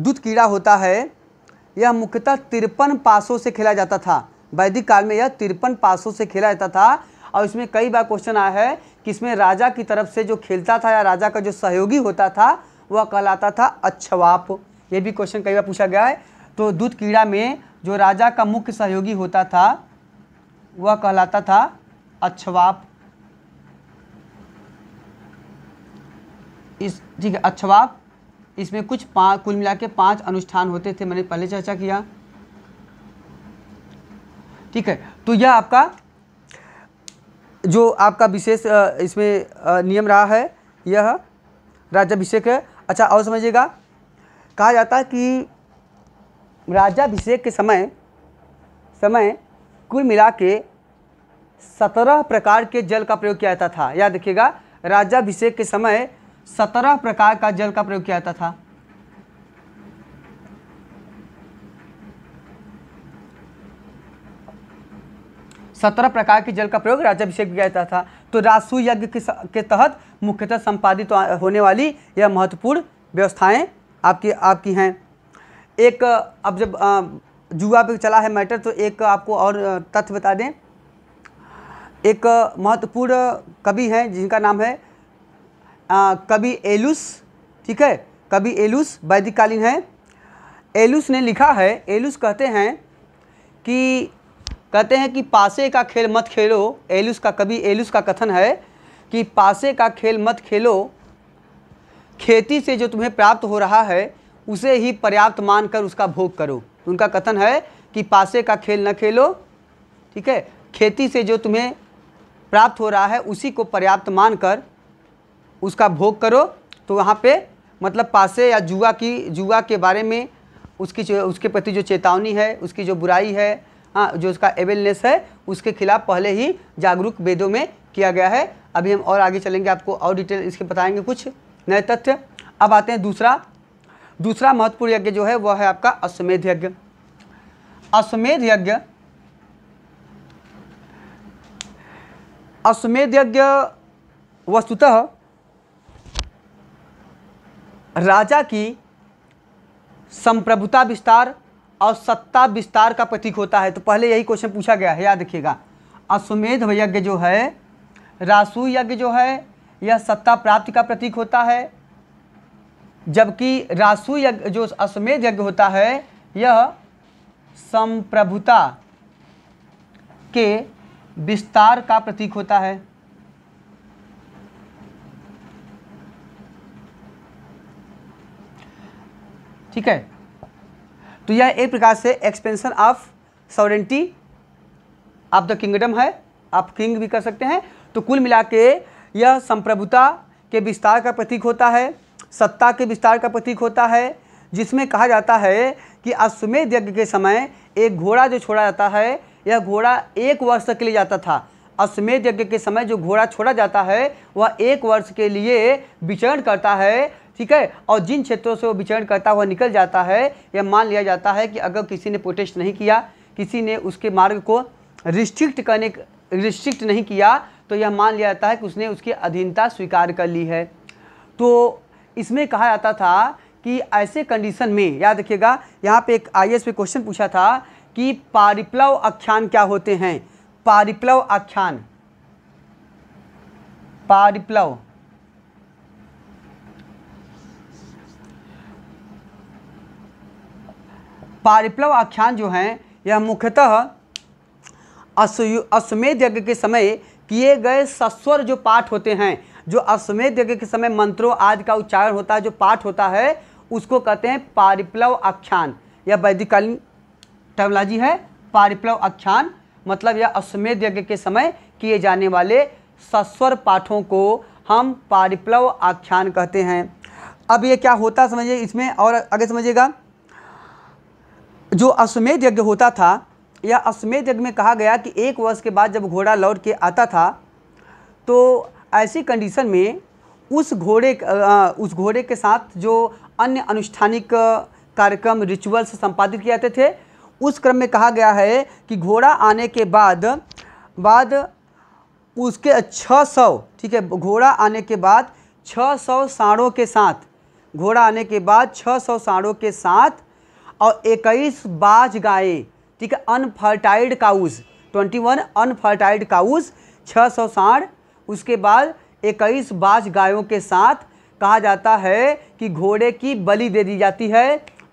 दूध कीड़ा होता है यह मुख्यतः तिरपन पासों से खेला जाता था वैदिक काल में यह तिरपन पासों से खेला जाता था और इसमें कई बार क्वेश्चन आया है कि इसमें राजा की तरफ से जो खेलता था या राजा का जो सहयोगी होता था वह कहलाता था अच्छवाप यह भी क्वेश्चन कई बार पूछा गया है तो दूध कीड़ा में जो राजा का मुख्य सहयोगी होता था वह कहलाता था अच्छवाप इस ठीक है अच्छवाब इसमें कुछ पाँच कुल मिला के पाँच अनुष्ठान होते थे मैंने पहले चर्चा किया ठीक है तो यह आपका जो आपका विशेष इसमें नियम रहा है यह राज्याभिषेक है अच्छा और समझिएगा कहा जाता है कि राज्याभिषेक के समय समय कुल मिला के सत्रह प्रकार के जल का प्रयोग किया जाता था याद रखिएगा राज्याभिषेक के समय सत्रह प्रकार का जल का प्रयोग किया जाता था सत्रह प्रकार के जल का प्रयोग राजाभिषेक किया जाता था तो राजसू यज्ञ के, तहत मुख्यतः संपादित होने वाली यह महत्वपूर्ण व्यवस्थाएं आपकी आपकी हैं एक अब जब जुआ पे चला है मैटर तो एक आपको और तथ्य बता दें एक महत्वपूर्ण कवि हैं जिनका नाम है आ, कभी एलुस ठीक है कभी एलुस वैदिककालीन है एलुस ने लिखा है एलुस कहते हैं कि कहते हैं कि पासे का खेल मत खेलो एलुस का कभी एलुस का कथन है कि पासे का खेल मत खेलो खेती से जो तुम्हें प्राप्त हो रहा है उसे ही पर्याप्त मानकर उसका भोग करो तो उनका कथन है कि पासे का खेल न खेलो ठीक है खेती से जो तुम्हें प्राप्त हो रहा है उसी को पर्याप्त मानकर उसका भोग करो तो वहाँ पे मतलब पासे या जुआ की जुआ के बारे में उसकी उसके प्रति जो चेतावनी है उसकी जो बुराई है हाँ जो उसका अवेयरनेस है उसके खिलाफ पहले ही जागरूक वेदों में किया गया है अभी हम और आगे चलेंगे आपको और डिटेल इसके बताएंगे कुछ नए तथ्य अब आते हैं दूसरा दूसरा महत्वपूर्ण यज्ञ जो है वह है आपका अश्वमेध यज्ञ अश्वमेध यज्ञ अश्वमेध यज्ञ वस्तुतः राजा की संप्रभुता विस्तार और सत्ता विस्तार का प्रतीक होता है तो पहले यही क्वेश्चन पूछा गया है याद रखिएगा अश्वमेध यज्ञ जो है रासु यज्ञ जो है यह सत्ता प्राप्ति का प्रतीक होता है जबकि रासु यज्ञ जो अश्वमेध यज्ञ होता है यह संप्रभुता के विस्तार का प्रतीक होता है ठीक है तो यह एक प्रकार से expansion of sovereignty of the kingdom है आप किंग भी कर सकते हैं तो कुल मिला के यह संप्रभुता के विस्तार का प्रतीक होता है सत्ता के विस्तार का प्रतीक होता है जिसमें कहा जाता है कि अश्वमेध यज्ञ के समय एक घोड़ा जो छोड़ा जाता है यह घोड़ा एक वर्ष के लिए जाता था अश्वमेध यज्ञ के समय जो घोड़ा छोड़ा जाता है वह एक वर्ष के लिए विचरण करता है ठीक है और जिन क्षेत्रों से वो विचरण करता हुआ निकल जाता है यह मान लिया जाता है कि अगर किसी ने प्रोटेस्ट नहीं किया किसी ने उसके मार्ग को रिस्ट्रिक्ट करने रिस्ट्रिक्ट नहीं किया तो यह मान लिया जाता है कि उसने उसकी अधीनता स्वीकार कर ली है तो इसमें कहा जाता था कि ऐसे कंडीशन में याद रखिएगा यहाँ पे एक आई पे क्वेश्चन पूछा था कि पारिप्लव आख्यान क्या होते हैं पारिप्लव आख्यान पारिप्लव पारिप्लव आख्यान जो हैं यह मुख्यतः अश्व अश्वमेध यज्ञ के समय किए गए सस्वर जो पाठ होते हैं जो अश्वमेध यज्ञ के समय मंत्रों आदि का उच्चारण होता है जो पाठ होता है उसको कहते हैं पारिप्लव आख्यान यह वैदिकालीन टर्मोलॉजी है पारिप्लव आख्यान मतलब यह अश्वमेध यज्ञ के समय किए जाने वाले सस्वर पाठों को हम पारिप्लव आख्यान कहते हैं अब ये क्या होता समझिए इसमें और आगे समझिएगा जो अश्वमेध यज्ञ होता था या अश्वमेध यज्ञ में कहा गया कि एक वर्ष के बाद जब घोड़ा लौट के आता था तो ऐसी कंडीशन में उस घोड़े उस घोड़े के साथ जो अन्य अनुष्ठानिक कार्यक्रम रिचुअल्स संपादित किए जाते थे उस क्रम में कहा गया है कि घोड़ा आने के बाद बाद उसके छः सौ ठीक है घोड़ा आने के बाद छः सौ साड़ों के साथ घोड़ा आने के बाद छः सौ साड़ों के साथ और इक्कीस बाज गाय ठीक है unfertilized cows twenty one unfertilized cows छः सौ साठ उसके बाद इक्कीस बाज गायों के साथ कहा जाता है कि घोड़े की बलि दे दी जाती है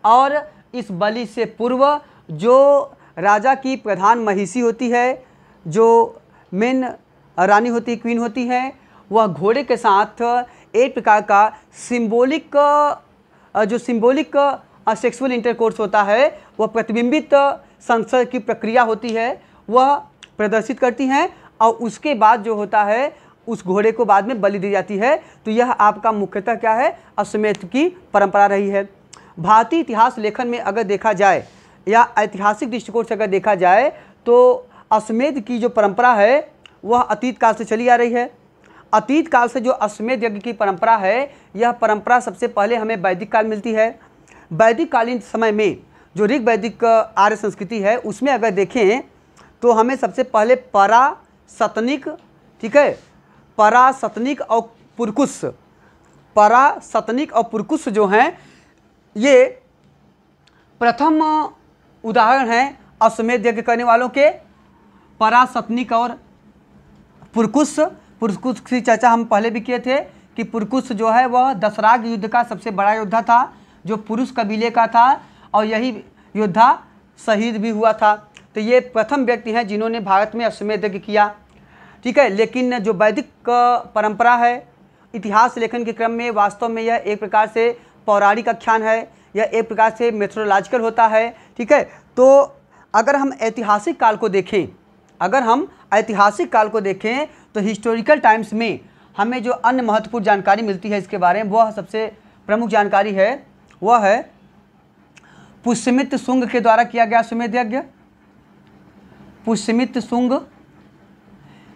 और इस बलि से पूर्व जो राजा की प्रधान महिषी होती है जो मेन रानी होती क्वीन होती है वह घोड़े के साथ एक प्रकार का सिंबॉलिक जो सिंबॉलिक सेक्सुअल इंटरकोर्स होता है वह प्रतिबिंबित संसर्ग की प्रक्रिया होती है वह प्रदर्शित करती हैं और उसके बाद जो होता है उस घोड़े को बाद में बलि दी जाती है तो यह आपका मुख्यतः क्या है अश्वमेध की परंपरा रही है भारतीय इतिहास लेखन में अगर देखा जाए या ऐतिहासिक दृष्टिकोण से अगर देखा जाए तो अश्वमेध की जो परंपरा है वह अतीत काल से चली आ रही है अतीत काल से जो अश्वमेध यज्ञ की परंपरा है यह परंपरा सबसे पहले हमें वैदिक काल मिलती है वैदिक कालीन समय में जो ऋग वैदिक आर्य संस्कृति है उसमें अगर देखें तो हमें सबसे पहले परा सतनिक ठीक है परा सतनिक और पुरकुश परा सतनिक और पुरकुश जो हैं ये प्रथम उदाहरण हैं अश्वमेध यज्ञ करने वालों के परा सतनिक और पुरकुश पुरकुश की चर्चा हम पहले भी किए थे कि पुरकुश जो है वह दशराग युद्ध का सबसे बड़ा योद्धा था जो पुरुष कबीले का था और यही योद्धा शहीद भी हुआ था तो ये प्रथम व्यक्ति हैं जिन्होंने भारत में अश्वमेध यज्ञ किया ठीक है लेकिन जो वैदिक परंपरा है इतिहास लेखन के क्रम में वास्तव में यह एक प्रकार से पौराणिक आख्यान है यह एक प्रकार से मेथोलॉजिकल होता है ठीक है तो अगर हम ऐतिहासिक काल को देखें अगर हम ऐतिहासिक काल को देखें तो हिस्टोरिकल टाइम्स में हमें जो अन्य महत्वपूर्ण जानकारी मिलती है इसके बारे में वह सबसे प्रमुख जानकारी है वह है पुष्यमित शुंग के द्वारा किया गया सुमेध यज्ञ पुष्यमित शुंग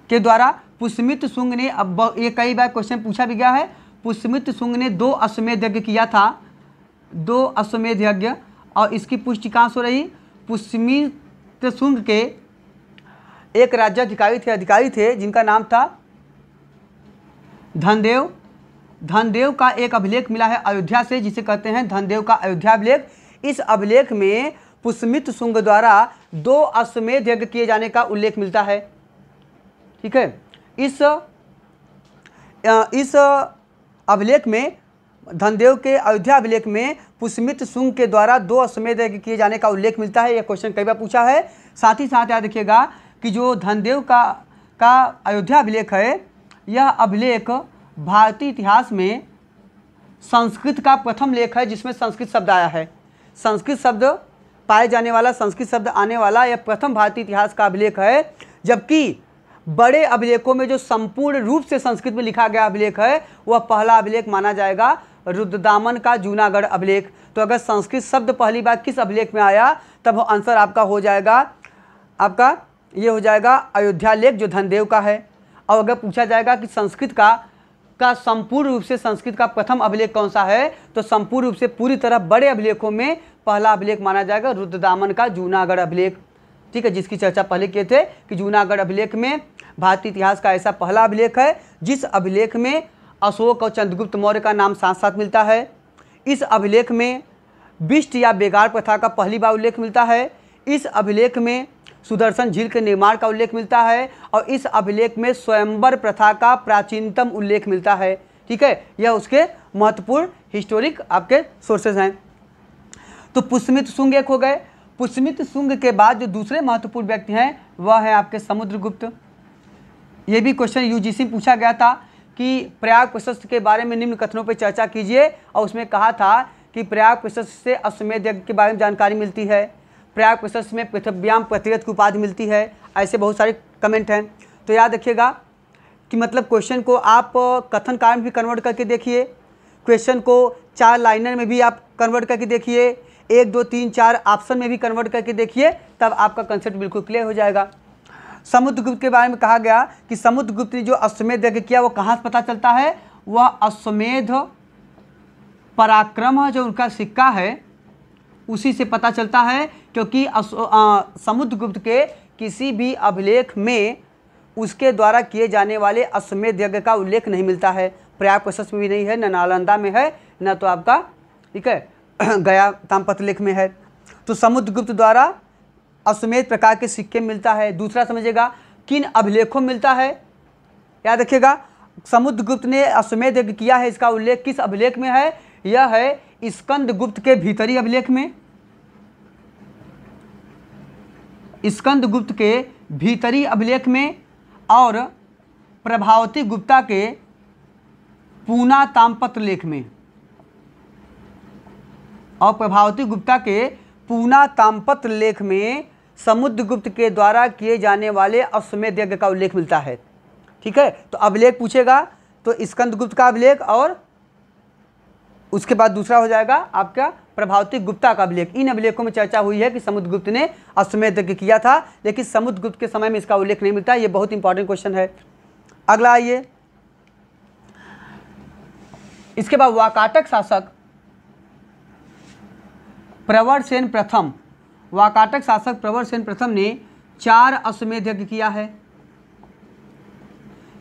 के द्वारा पुष्यमित शुंग ने अब ये कई बार क्वेश्चन पूछा भी गया है पुष्यमित शुंग ने दो अश्वमेध यज्ञ किया था दो अश्वमेध यज्ञ और इसकी पुष्टि कहाँ से रही पुष्यमित शुंग के एक अधिकारी थे अधिकारी थे जिनका नाम था धनदेव धनदेव का एक अभिलेख मिला है अयोध्या से जिसे कहते हैं धनदेव का अयोध्या अभिलेख इस अभिलेख में पुष्मित सुंग द्वारा दो अश्वमेध यज्ञ किए जाने का उल्लेख मिलता है ठीक है इस इस अभिलेख में धनदेव के अयोध्या अभिलेख में पुष्मित सुंग के द्वारा दो अश्वमेध यज्ञ किए जाने का उल्लेख मिलता है यह क्वेश्चन कई बार पूछा है साथ ही साथ याद रखिएगा कि जो धनदेव का का अयोध्या अभिलेख है यह अभिलेख भारतीय इतिहास में संस्कृत का प्रथम लेख है जिसमें संस्कृत शब्द आया है संस्कृत शब्द पाए जाने वाला संस्कृत शब्द आने वाला यह प्रथम भारतीय इतिहास का अभिलेख है जबकि बड़े अभिलेखों में जो संपूर्ण रूप से संस्कृत में लिखा गया अभिलेख है वह पहला अभिलेख माना जाएगा रुद्रदामन का जूनागढ़ अभिलेख तो अगर संस्कृत शब्द पहली बार किस अभिलेख में आया तब आंसर आपका हो जाएगा आपका ये हो जाएगा अयोध्या लेख जो धनदेव का है और अगर पूछा जाएगा कि संस्कृत का का संपूर्ण रूप से संस्कृत का प्रथम अभिलेख कौन सा है तो संपूर्ण रूप से पूरी तरह बड़े अभिलेखों में पहला अभिलेख माना जाएगा रुद्रदामन का जूनागढ़ अभिलेख ठीक है जिसकी चर्चा पहले किए थे कि जूनागढ़ अभिलेख में भारतीय इतिहास का ऐसा पहला अभिलेख है जिस अभिलेख में अशोक और चंद्रगुप्त मौर्य का नाम साथ साथ मिलता है इस अभिलेख में बिष्ट या बेगार प्रथा का पहली बार उल्लेख मिलता है इस अभिलेख में सुदर्शन झील के निर्माण का उल्लेख मिलता है और इस अभिलेख में स्वयंवर प्रथा का प्राचीनतम उल्लेख मिलता है ठीक है यह उसके महत्वपूर्ण हिस्टोरिक आपके सोर्सेज हैं तो पुष्मित सुंग एक हो गए पुष्मित सुंग के बाद जो दूसरे महत्वपूर्ण व्यक्ति हैं वह है आपके समुद्रगुप्त ये भी क्वेश्चन यूजीसी में पूछा गया था कि प्रयाग प्रशस्त के बारे में निम्न कथनों पर चर्चा कीजिए और उसमें कहा था कि प्रयाग प्रशस्त से अश्वमेध यज्ञ के बारे में जानकारी मिलती है प्रयाग प्रशस्त में पृथ्व्याम प्रतिरथ की उपाधि मिलती है ऐसे बहुत सारे कमेंट हैं तो याद रखिएगा कि मतलब क्वेश्चन को आप कथन कार में भी कन्वर्ट करके देखिए क्वेश्चन को चार लाइनर में भी आप कन्वर्ट करके देखिए एक दो तीन चार ऑप्शन में भी कन्वर्ट करके देखिए तब आपका कंसेप्ट बिल्कुल क्लियर हो जाएगा समुद्रगुप्त के बारे में कहा गया कि समुद्रगुप्त ने जो अश्वमेध यज्ञ किया वो कहाँ से पता चलता है वह अश्वमेध पराक्रम जो उनका सिक्का है उसी से पता चलता है क्योंकि समुद्रगुप्त के किसी भी अभिलेख में उसके द्वारा किए जाने वाले अश्वमेध यज्ञ का उल्लेख नहीं मिलता है प्रशस्त में भी नहीं है न नालंदा में है न तो आपका ठीक है *clears throat* गया तामपत्र लेख में है तो समुद्रगुप्त द्वारा अश्वमेध प्रकार के सिक्के मिलता है दूसरा समझेगा किन अभिलेखों मिलता है याद रखिएगा समुद्रगुप्त ने अश्वमेध यज्ञ किया है इसका उल्लेख किस अभिलेख में है यह है स्कंदगुप्त के भीतरी अभिलेख में स्कंद गुप्त के भीतरी अभिलेख में और प्रभावती गुप्ता के पूना तामपत्र लेख में और प्रभावती गुप्ता के पूना तामपत्र लेख में समुद्रगुप्त के द्वारा किए जाने वाले अश्वमेध यज्ञ का उल्लेख मिलता है ठीक है तो अभिलेख पूछेगा तो स्कंदगुप्त का अभिलेख और उसके बाद दूसरा हो जाएगा आपका प्रभावती गुप्ता का अभिलेख इन अभिलेखों में चर्चा हुई है कि समुद्रगुप्त ने अश्वमेध यज्ञ किया था लेकिन समुद्रगुप्त के समय में इसका उल्लेख नहीं मिलता ये बहुत इंपॉर्टेंट क्वेश्चन है अगला आइए इसके बाद वाकाटक शासक प्रवर सेन प्रथम वाकाटक शासक प्रवर सेन प्रथम ने चार अश्वमेध यज्ञ किया है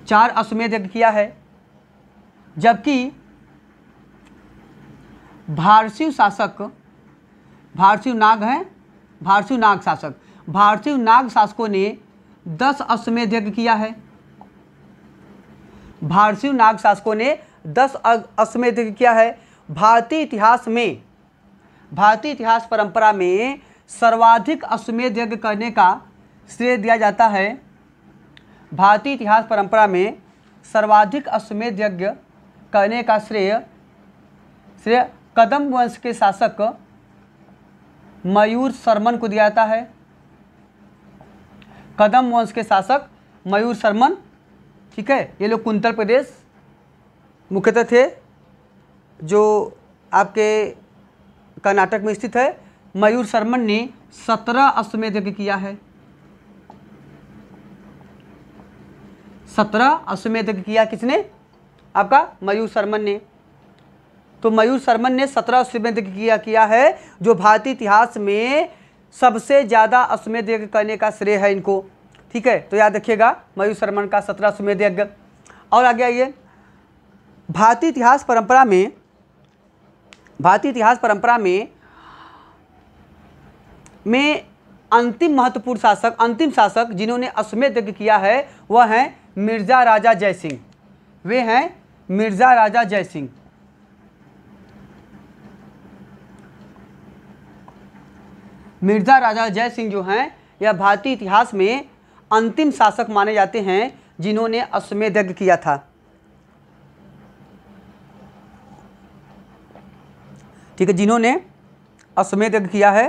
चार अश्वमेध यज्ञ किया है जबकि भारसिव शासक भारसिव नाग हैं भारसिव नाग शासक भारसिव नाग शासकों ने दस अश्वमेध यज्ञ किया है भारसिव नाग शासकों ने दस अश्वमेध यज्ञ किया है भारतीय इतिहास में भारतीय इतिहास परंपरा में सर्वाधिक अश्वमेध यज्ञ करने का श्रेय दिया जाता है भारतीय इतिहास परंपरा में सर्वाधिक अश्वमेध यज्ञ करने का श्रेय श्रेय कदम वंश के शासक मयूर शर्मन को दिया जाता है कदम वंश के शासक मयूर शर्मन ठीक है ये लोग कुंतल प्रदेश मुख्यतः थे जो आपके कर्नाटक में स्थित है मयूर शर्मन ने सत्रह अश्वमेध यज्ञ किया है सत्रह अश्वमेध यज्ञ किया किसने आपका मयूर शर्मन ने तो मयूर शर्मन ने सत्रह अश्वमेध किया किया है जो भारतीय इतिहास में सबसे ज़्यादा अश्वमेध यज्ञ करने का श्रेय है इनको ठीक है तो याद रखिएगा मयूर शर्मन का सत्रह अश्वमेध यज्ञ और आगे आइए भारतीय इतिहास परंपरा में भारतीय इतिहास परंपरा में में अंतिम महत्वपूर्ण शासक अंतिम शासक जिन्होंने अश्वमेध यज्ञ किया है वह हैं मिर्ज़ा राजा जयसिंह वे हैं मिर्ज़ा राजा जयसिंह मिर्ज़ा राजा जय सिंह जो हैं यह भारतीय इतिहास में अंतिम शासक माने जाते हैं जिन्होंने अश्वमेध यज्ञ किया था ठीक है जिन्होंने अश्वमेध यज्ञ किया है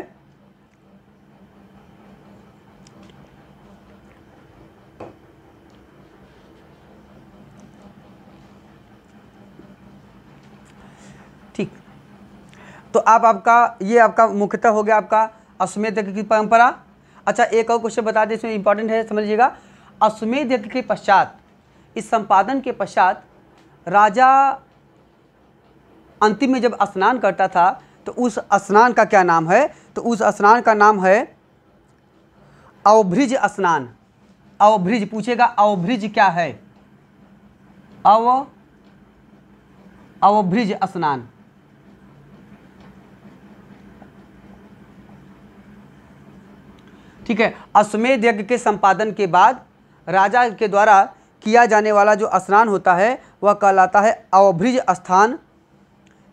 ठीक तो आप आपका ये आपका मुख्यतः हो गया आपका अश्वमेध यज्ञ की परंपरा अच्छा एक और क्वेश्चन बता दें इसमें इंपॉर्टेंट है समझ लीजिएगा अश्वमेध यज्ञ के पश्चात इस संपादन के पश्चात राजा अंतिम में जब स्नान करता था तो उस स्नान का क्या नाम है तो उस स्नान का नाम है अवभ्रिज स्नान अवभ्रिज पूछेगा अवभ्रिज क्या है अव अवभ्रिज स्नान ठीक है अश्वमेध यज्ञ के संपादन के बाद राजा के द्वारा किया जाने वाला जो स्नान होता है वह कहलाता है अवभ्रिज स्थान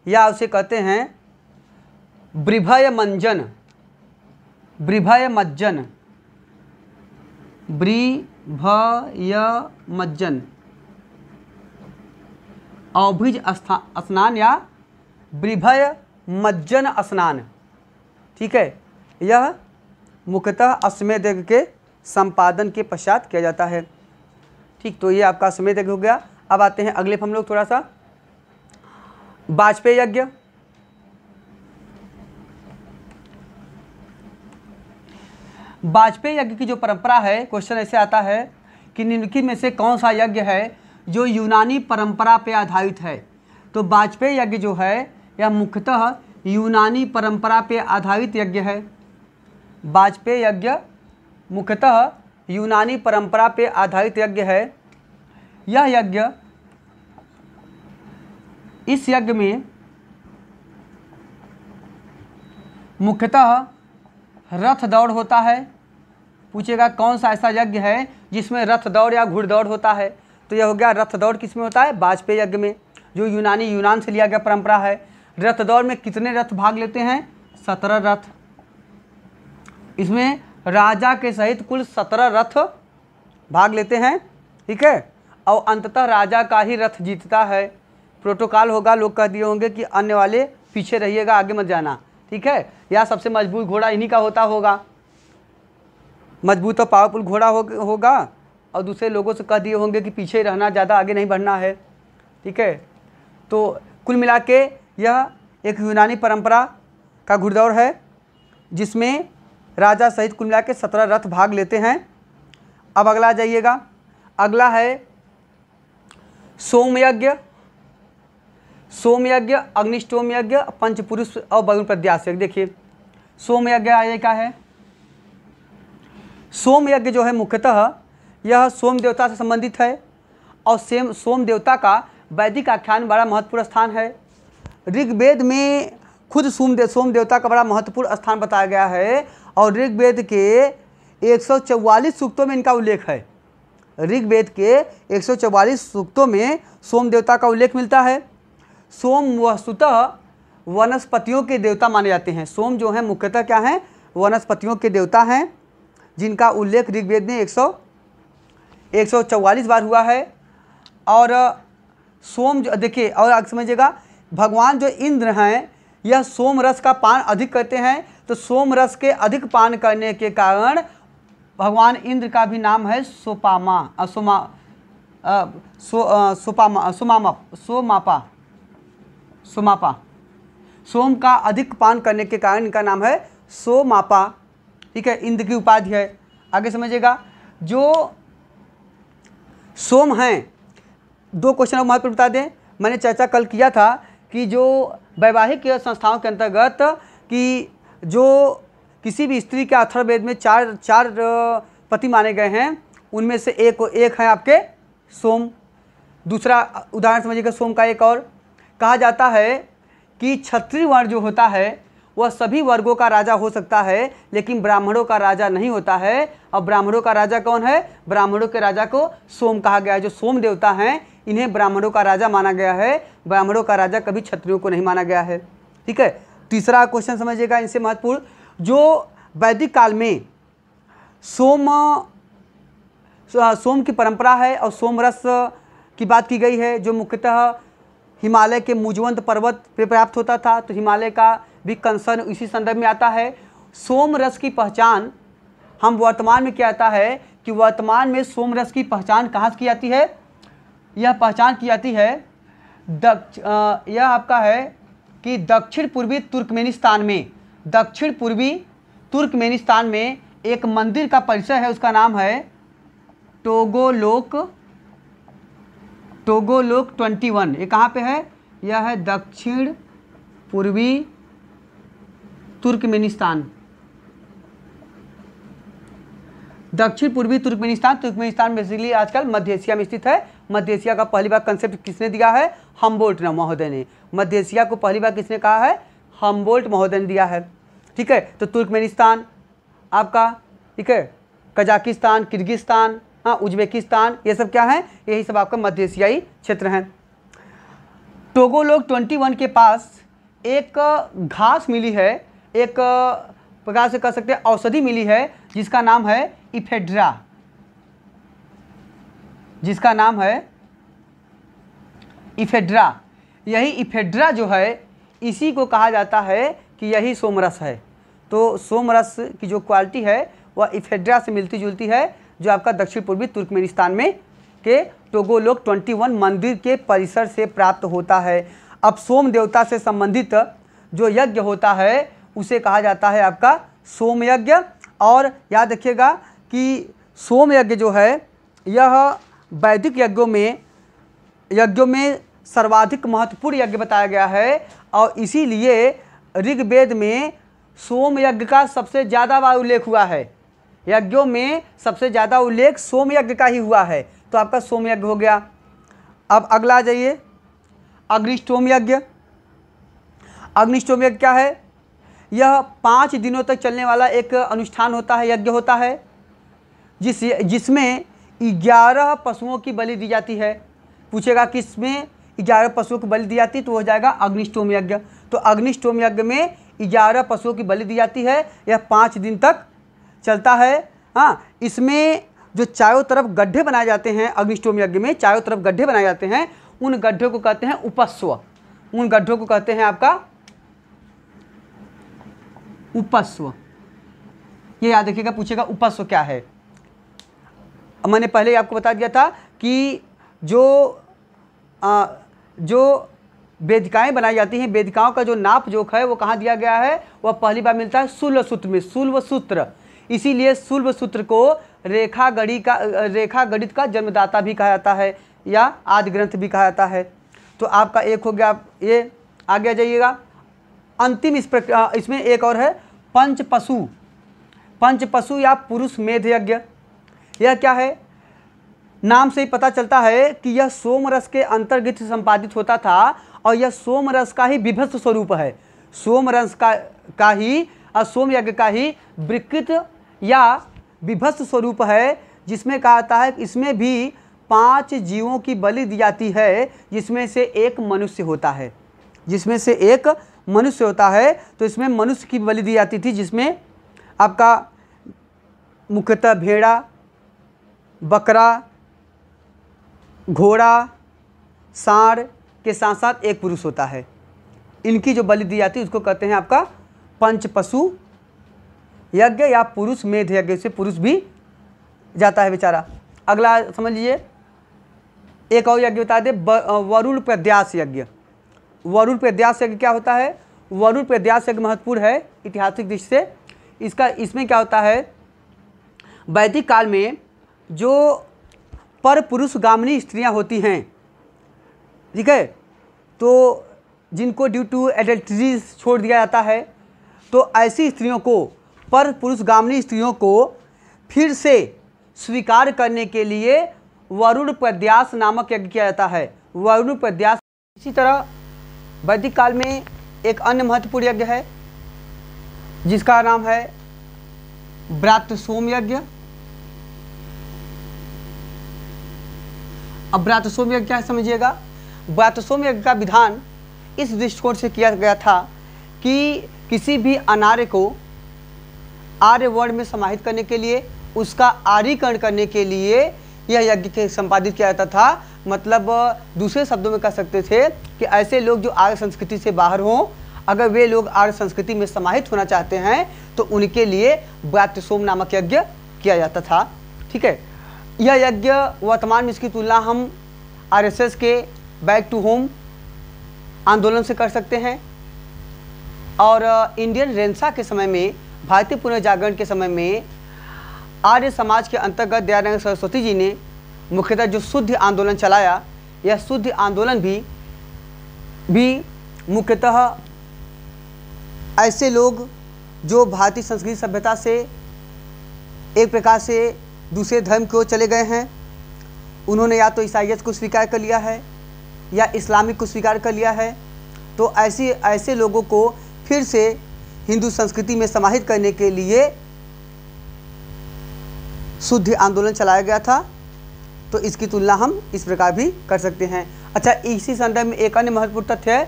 या उसे कहते हैं ब्रिभय मंजन ब्रिभय मज्जन ब्रिभय मज्जन अवभिज स्नान या ब्रिभय मज्जन स्नान ठीक है यह मुख्यतः अश्वमेध यज्ञ के संपादन के पश्चात किया जाता है ठीक तो ये आपका अश्वमेध यज्ञ हो गया अब आते हैं अगले हम लोग थोड़ा सा वाजपेयी यज्ञ वाजपेयी यज्ञ की जो परंपरा है क्वेश्चन ऐसे आता है कि निम्नलिखित में से कौन सा यज्ञ है जो यूनानी परंपरा पर आधारित है तो वाजपेयी यज्ञ जो है यह मुख्यतः यूनानी परंपरा पर आधारित यज्ञ है वाजपेय यज्ञ मुख्यतः यूनानी परंपरा पे आधारित यज्ञ है यह यज्ञ इस यज्ञ में मुख्यतः रथ दौड़ होता है पूछेगा कौन सा ऐसा यज्ञ है जिसमें रथ दौड़ या घुड़दौड़ होता है तो यह हो गया रथ दौड़ किस में होता है वाजपेयी यज्ञ में जो यूनानी यूनान से लिया गया परंपरा है रथ दौड़ में कितने रथ भाग लेते हैं सत्रह रथ इसमें राजा के सहित कुल सत्रह रथ भाग लेते हैं ठीक है और अंततः राजा का ही रथ जीतता है प्रोटोकॉल होगा लोग कह दिए होंगे कि अन्य वाले पीछे रहिएगा आगे मत जाना ठीक है या सबसे मजबूत घोड़ा इन्हीं का होता होगा मजबूत और पावरफुल घोड़ा हो, होगा और दूसरे लोगों से कह दिए होंगे कि पीछे रहना ज़्यादा आगे नहीं बढ़ना है ठीक है तो कुल मिला के यह एक यूनानी परंपरा का घुड़दौड़ है जिसमें राजा सहित कुल मिला के सत्रह रथ भाग लेते हैं अब अगला जाइएगा अगला है सोमयज्ञ सोमयज्ञ अग्निष्टोम यज्ञ पंचपुरुष और वरुण प्रद्यास यज्ञ देखिए सोमयज्ञ आगे क्या है सोम यज्ञ जो है मुख्यतः यह सोम देवता से संबंधित है और सेम सोम देवता का वैदिक आख्यान बड़ा महत्वपूर्ण स्थान है ऋग्वेद में खुद सोम देव सोम देवता का बड़ा महत्वपूर्ण स्थान बताया गया है और ऋग्वेद के एक सूक्तों में इनका उल्लेख है ऋग्वेद के एक सूक्तों में सोम देवता का उल्लेख मिलता है सोम वस्तुतः वनस्पतियों के देवता माने जाते हैं सोम जो हैं मुख्यतः क्या हैं वनस्पतियों के देवता हैं जिनका उल्लेख ऋग्वेद में एक सौ एक सौ चौवालीस बार हुआ है और सोम जो देखिए और आप समझिएगा भगवान जो इंद्र हैं यह सोम रस का पान अधिक करते हैं तो सोम रस के अधिक पान करने के कारण भगवान इंद्र का भी नाम है सोपामा आ, सोमा सो सोपामा सोमामा सोमापा सोमापा सोम का अधिक पान करने के कारण इनका नाम है सोमापा ठीक है इंद्र की उपाधि है आगे समझिएगा जो सोम हैं दो क्वेश्चन आप महत्व बता दें मैंने चर्चा कल किया था कि जो वैवाहिक संस्थाओं के अंतर्गत कि जो किसी भी स्त्री के अथर्वेद में चार चार पति माने गए हैं उनमें से एक एक हैं आपके सोम दूसरा उदाहरण समझिएगा सोम का एक और कहा जाता है कि क्षत्रिय वर्ण जो होता है वह सभी वर्गों का राजा हो सकता है लेकिन ब्राह्मणों का राजा नहीं होता है और ब्राह्मणों का राजा कौन है ब्राह्मणों के राजा को सोम कहा गया है जो सोम देवता हैं इन्हें ब्राह्मणों का राजा माना गया है ब्राह्मणों का राजा कभी क्षत्रियों को नहीं माना गया है ठीक है तीसरा क्वेश्चन समझिएगा इनसे महत्वपूर्ण जो वैदिक काल में सोम हाँ, सोम की परंपरा है और सोमरस की बात की गई है जो मुख्यतः हिमालय के मुजवंत पर्वत पर प्राप्त होता था तो हिमालय का भी कंसर्न इसी संदर्भ में आता है सोम रस की पहचान हम वर्तमान में क्या आता है कि वर्तमान में सोम रस की पहचान कहाँ से की जाती है यह पहचान की जाती है दक्ष यह आपका है कि दक्षिण पूर्वी तुर्कमेनिस्तान में दक्षिण पूर्वी तुर्कमेनिस्तान में एक मंदिर का परिसर है उसका नाम है टोगोलोक टोगोलोक ट्वेंटी वन ये कहाँ पे है यह है दक्षिण पूर्वी तुर्कमेनिस्तान दक्षिण पूर्वी तुर्कमेनिस्तान तुर्कमेनिस्तान बेसिकली आजकल मध्य एशिया में स्थित है मध्य एशिया का पहली बार कंसेप्ट किसने दिया है हम्बोल्ट महोदय ने मध्य एशिया को पहली बार किसने कहा है हम्बोल्ट महोदय ने दिया है ठीक है तो तुर्कमेनिस्तान आपका ठीक है कजाकिस्तान किर्गिस्तान हाँ उज्बेकिस्तान ये सब क्या है यही सब आपका मध्य एशियाई क्षेत्र हैं टोगो लोग 21 के पास एक घास मिली है एक प्रकार से कह सकते हैं औषधि मिली है जिसका नाम है इफेड्रा जिसका नाम है इफेड्रा यही इफेड्रा जो है इसी को कहा जाता है कि यही सोमरस है तो सोमरस की जो क्वालिटी है वह इफेड्रा से मिलती जुलती है जो आपका दक्षिण पूर्वी तुर्कमेनिस्तान में के टोगो लोग वन मंदिर के परिसर से प्राप्त होता है अब सोम देवता से संबंधित जो यज्ञ होता है उसे कहा जाता है आपका सोम यज्ञ और याद रखिएगा कि सोम यज्ञ जो है यह वैदिक यज्ञों में यज्ञों में सर्वाधिक महत्वपूर्ण यज्ञ बताया गया है और इसीलिए ऋग्वेद में सोम यज्ञ का सबसे ज़्यादा उल्लेख हुआ है यज्ञों में सबसे ज़्यादा उल्लेख सोम यज्ञ का ही हुआ है तो आपका सोम यज्ञ हो गया अब अगला आ जाइए अग्निष्टोम यज्ञ अग्निष्टोम यज्ञ क्या है यह पाँच दिनों तक चलने वाला एक अनुष्ठान होता है यज्ञ होता है जिस जिसमें ग्यारह पशुओं की बलि दी जाती है पूछेगा किस में ग्यारह पशुओं की बलि दी जाती है तो हो जाएगा अग्निष्टोम यज्ञ तो अग्निष्टोम यज्ञ में ग्यारह पशुओं की बलि दी जाती है यह पाँच दिन तक चलता है हाँ इसमें जो चारों तरफ गड्ढे बनाए जाते हैं अग्निष्टोम यज्ञ में चारों तरफ गड्ढे बनाए जाते हैं उन गड्ढे को कहते हैं उपस्व उन गड्ढों को कहते हैं आपका उपस्व ये याद रखिएगा पूछेगा उपस्व क्या है मैंने पहले ही आपको बता दिया था कि जो आ, जो वेदिकाएँ बनाई जाती हैं वेदिकाओं का जो नाप जोख है वो कहाँ दिया गया है वह पहली बार मिलता है सुल्व सूत्र में सुल्व सूत्र इसीलिए सुल्व सूत्र को रेखा गणित का रेखा गणित का जन्मदाता भी कहा जाता है या आदि ग्रंथ भी कहा जाता है तो आपका एक हो गया ये आगे आ जाइएगा अंतिम इस प्रक्रिया इसमें एक और है पंच पशु पंच पशु या पुरुष मेध यज्ञ यह क्या है नाम से ही पता चलता है कि यह सोमरस के अंतर्गत संपादित होता था और यह सोमरस का ही विभत्स स्वरूप है सोमरस का का ही और सोम यज्ञ का ही विकृत या विभत्स स्वरूप है जिसमें कहा जाता है इसमें भी पांच जीवों की बलि दी जाती है जिसमें से एक मनुष्य होता है जिसमें से एक मनुष्य होता है तो इसमें मनुष्य की बलि दी जाती थी जिसमें आपका मुख्यतः भेड़ा बकरा घोड़ा सांड के साथ साथ एक पुरुष होता है इनकी जो बलि दी जाती है उसको कहते हैं आपका पंच पशु यज्ञ या पुरुष मेध यज्ञ से पुरुष भी जाता है बेचारा अगला समझ लीजिए एक और यज्ञ बता दे वरुण प्रद्यास यज्ञ वरुण प्रद्यास यज्ञ क्या होता है वरुण प्रद्यास यज्ञ महत्वपूर्ण है ऐतिहासिक दृष्टि से इसका इसमें क्या होता है वैदिक काल में जो पर पुरुष गामनी स्त्रियाँ होती हैं ठीक है तो जिनको ड्यू टू एडल्ट्रीज छोड़ दिया जाता है तो ऐसी स्त्रियों को पर पुरुष गामनी स्त्रियों को फिर से स्वीकार करने के लिए वरुण प्रद्यास नामक यज्ञ किया जाता है वरुण प्रद्यास इसी तरह वैदिक काल में एक अन्य महत्वपूर्ण यज्ञ है जिसका नाम है व्रात सोम यज्ञ अब ब्रातसोम यज्ञ क्या समझिएगा ब्रातसोम यज्ञ का विधान इस दृष्टिकोण से किया गया था कि किसी भी अनार्य को आर्य वर्ण में समाहित करने के लिए उसका आर्यकरण करने के लिए यह यज्ञ के संपादित किया जाता था मतलब दूसरे शब्दों में कह सकते थे कि ऐसे लोग जो आर्य संस्कृति से बाहर हों अगर वे लोग आर्य संस्कृति में समाहित होना चाहते हैं तो उनके लिए ब्रातसोम नामक यज्ञ किया जाता था ठीक है यह यज्ञ वर्तमान में इसकी तुलना हम आरएसएस के बैक टू होम आंदोलन से कर सकते हैं और इंडियन रेंसा के समय में भारतीय पुनर्जागरण के समय में आर्य समाज के अंतर्गत दयानंद सरस्वती जी ने मुख्यतः जो शुद्ध आंदोलन चलाया यह शुद्ध आंदोलन भी भी मुख्यतः ऐसे लोग जो भारतीय संस्कृति सभ्यता से एक प्रकार से दूसरे धर्म की ओर चले गए हैं उन्होंने या तो ईसाइत को स्वीकार कर लिया है या इस्लामिक को स्वीकार कर लिया है तो ऐसी ऐसे लोगों को फिर से हिंदू संस्कृति में समाहित करने के लिए शुद्ध आंदोलन चलाया गया था तो इसकी तुलना हम इस प्रकार भी कर सकते हैं अच्छा इसी संदर्भ में एक अन्य महत्वपूर्ण तथ्य है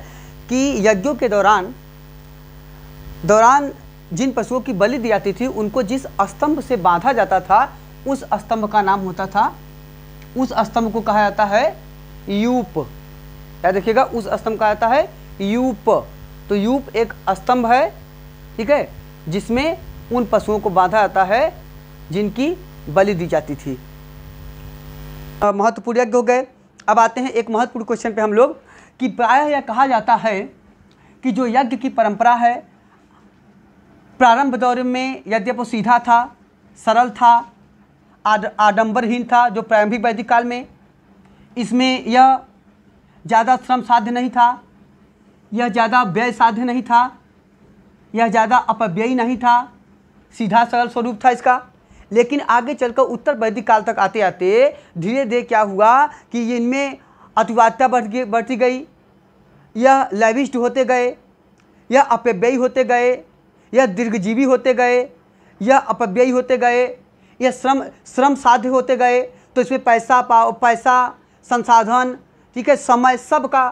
कि यज्ञों के दौरान दौरान जिन पशुओं की बलि दी जाती थी उनको जिस स्तंभ से बांधा जाता था उस स्तंभ का नाम होता था उस स्तंभ को कहा जाता है यूप या देखिएगा उस स्तंभ कहा जाता है यूप तो यूप एक स्तंभ है ठीक है जिसमें उन पशुओं को बांधा जाता है जिनकी बलि दी जाती थी महत्वपूर्ण यज्ञ हो गए अब आते हैं एक महत्वपूर्ण क्वेश्चन पे हम लोग कि प्रायः यह कहा जाता है कि जो यज्ञ की परंपरा है प्रारंभ दौर में यद्यप तो सीधा था सरल था आड, आडंबरहीन था जो प्रारंभिक वैदिक काल में इसमें यह ज़्यादा श्रम साध्य नहीं था यह ज़्यादा व्यय साध्य नहीं था यह ज़्यादा अपव्ययी नहीं था सीधा सरल स्वरूप था इसका लेकिन आगे चलकर उत्तर वैदिक काल तक आते आते धीरे धीरे क्या हुआ कि इनमें अतिवादता बढ़ गई बढ़ती गई यह लैविष्ट होते गए यह अपव्ययी होते गए यह दीर्घजीवी होते गए यह अपव्ययी होते गए ये श्रम श्रम साध्य होते गए तो इसमें पैसा पैसा संसाधन ठीक है समय सब का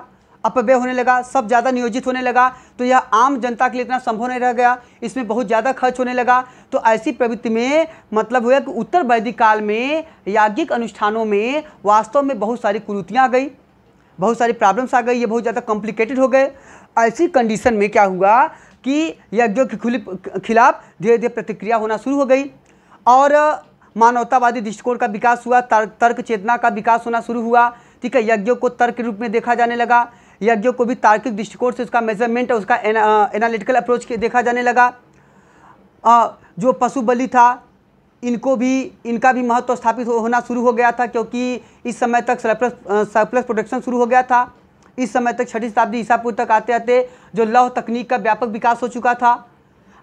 अपव्यय होने लगा सब ज़्यादा नियोजित होने लगा तो यह आम जनता के लिए इतना संभव नहीं रह गया इसमें बहुत ज़्यादा खर्च होने लगा तो ऐसी प्रवृत्ति में मतलब हुआ कि उत्तर वैदिक काल में याज्ञिक अनुष्ठानों में वास्तव में बहुत सारी कुरुतियाँ आ गई बहुत सारी प्रॉब्लम्स आ गई ये बहुत ज़्यादा कॉम्प्लिकेटेड हो गए ऐसी कंडीशन में क्या हुआ कि यज्ञों के खिलाफ धीरे धीरे प्रतिक्रिया होना शुरू हो गई और मानवतावादी दृष्टिकोण का विकास हुआ तर्क तर्क चेतना का विकास होना शुरू हुआ ठीक है यज्ञों को तर्क के रूप में देखा जाने लगा यज्ञों को भी तार्किक दृष्टिकोण से उसका मेजरमेंट और उसका एनालिटिकल अप्रोच के देखा जाने लगा आ, जो पशु बलि था इनको भी इनका भी महत्व स्थापित हो, होना शुरू हो गया था क्योंकि इस समय तक सरप्लस सरप्लस प्रोडक्शन शुरू हो गया था इस समय तक छठी शताब्दी ईसापुर तक आते आते जो लौह तकनीक का व्यापक विकास हो चुका था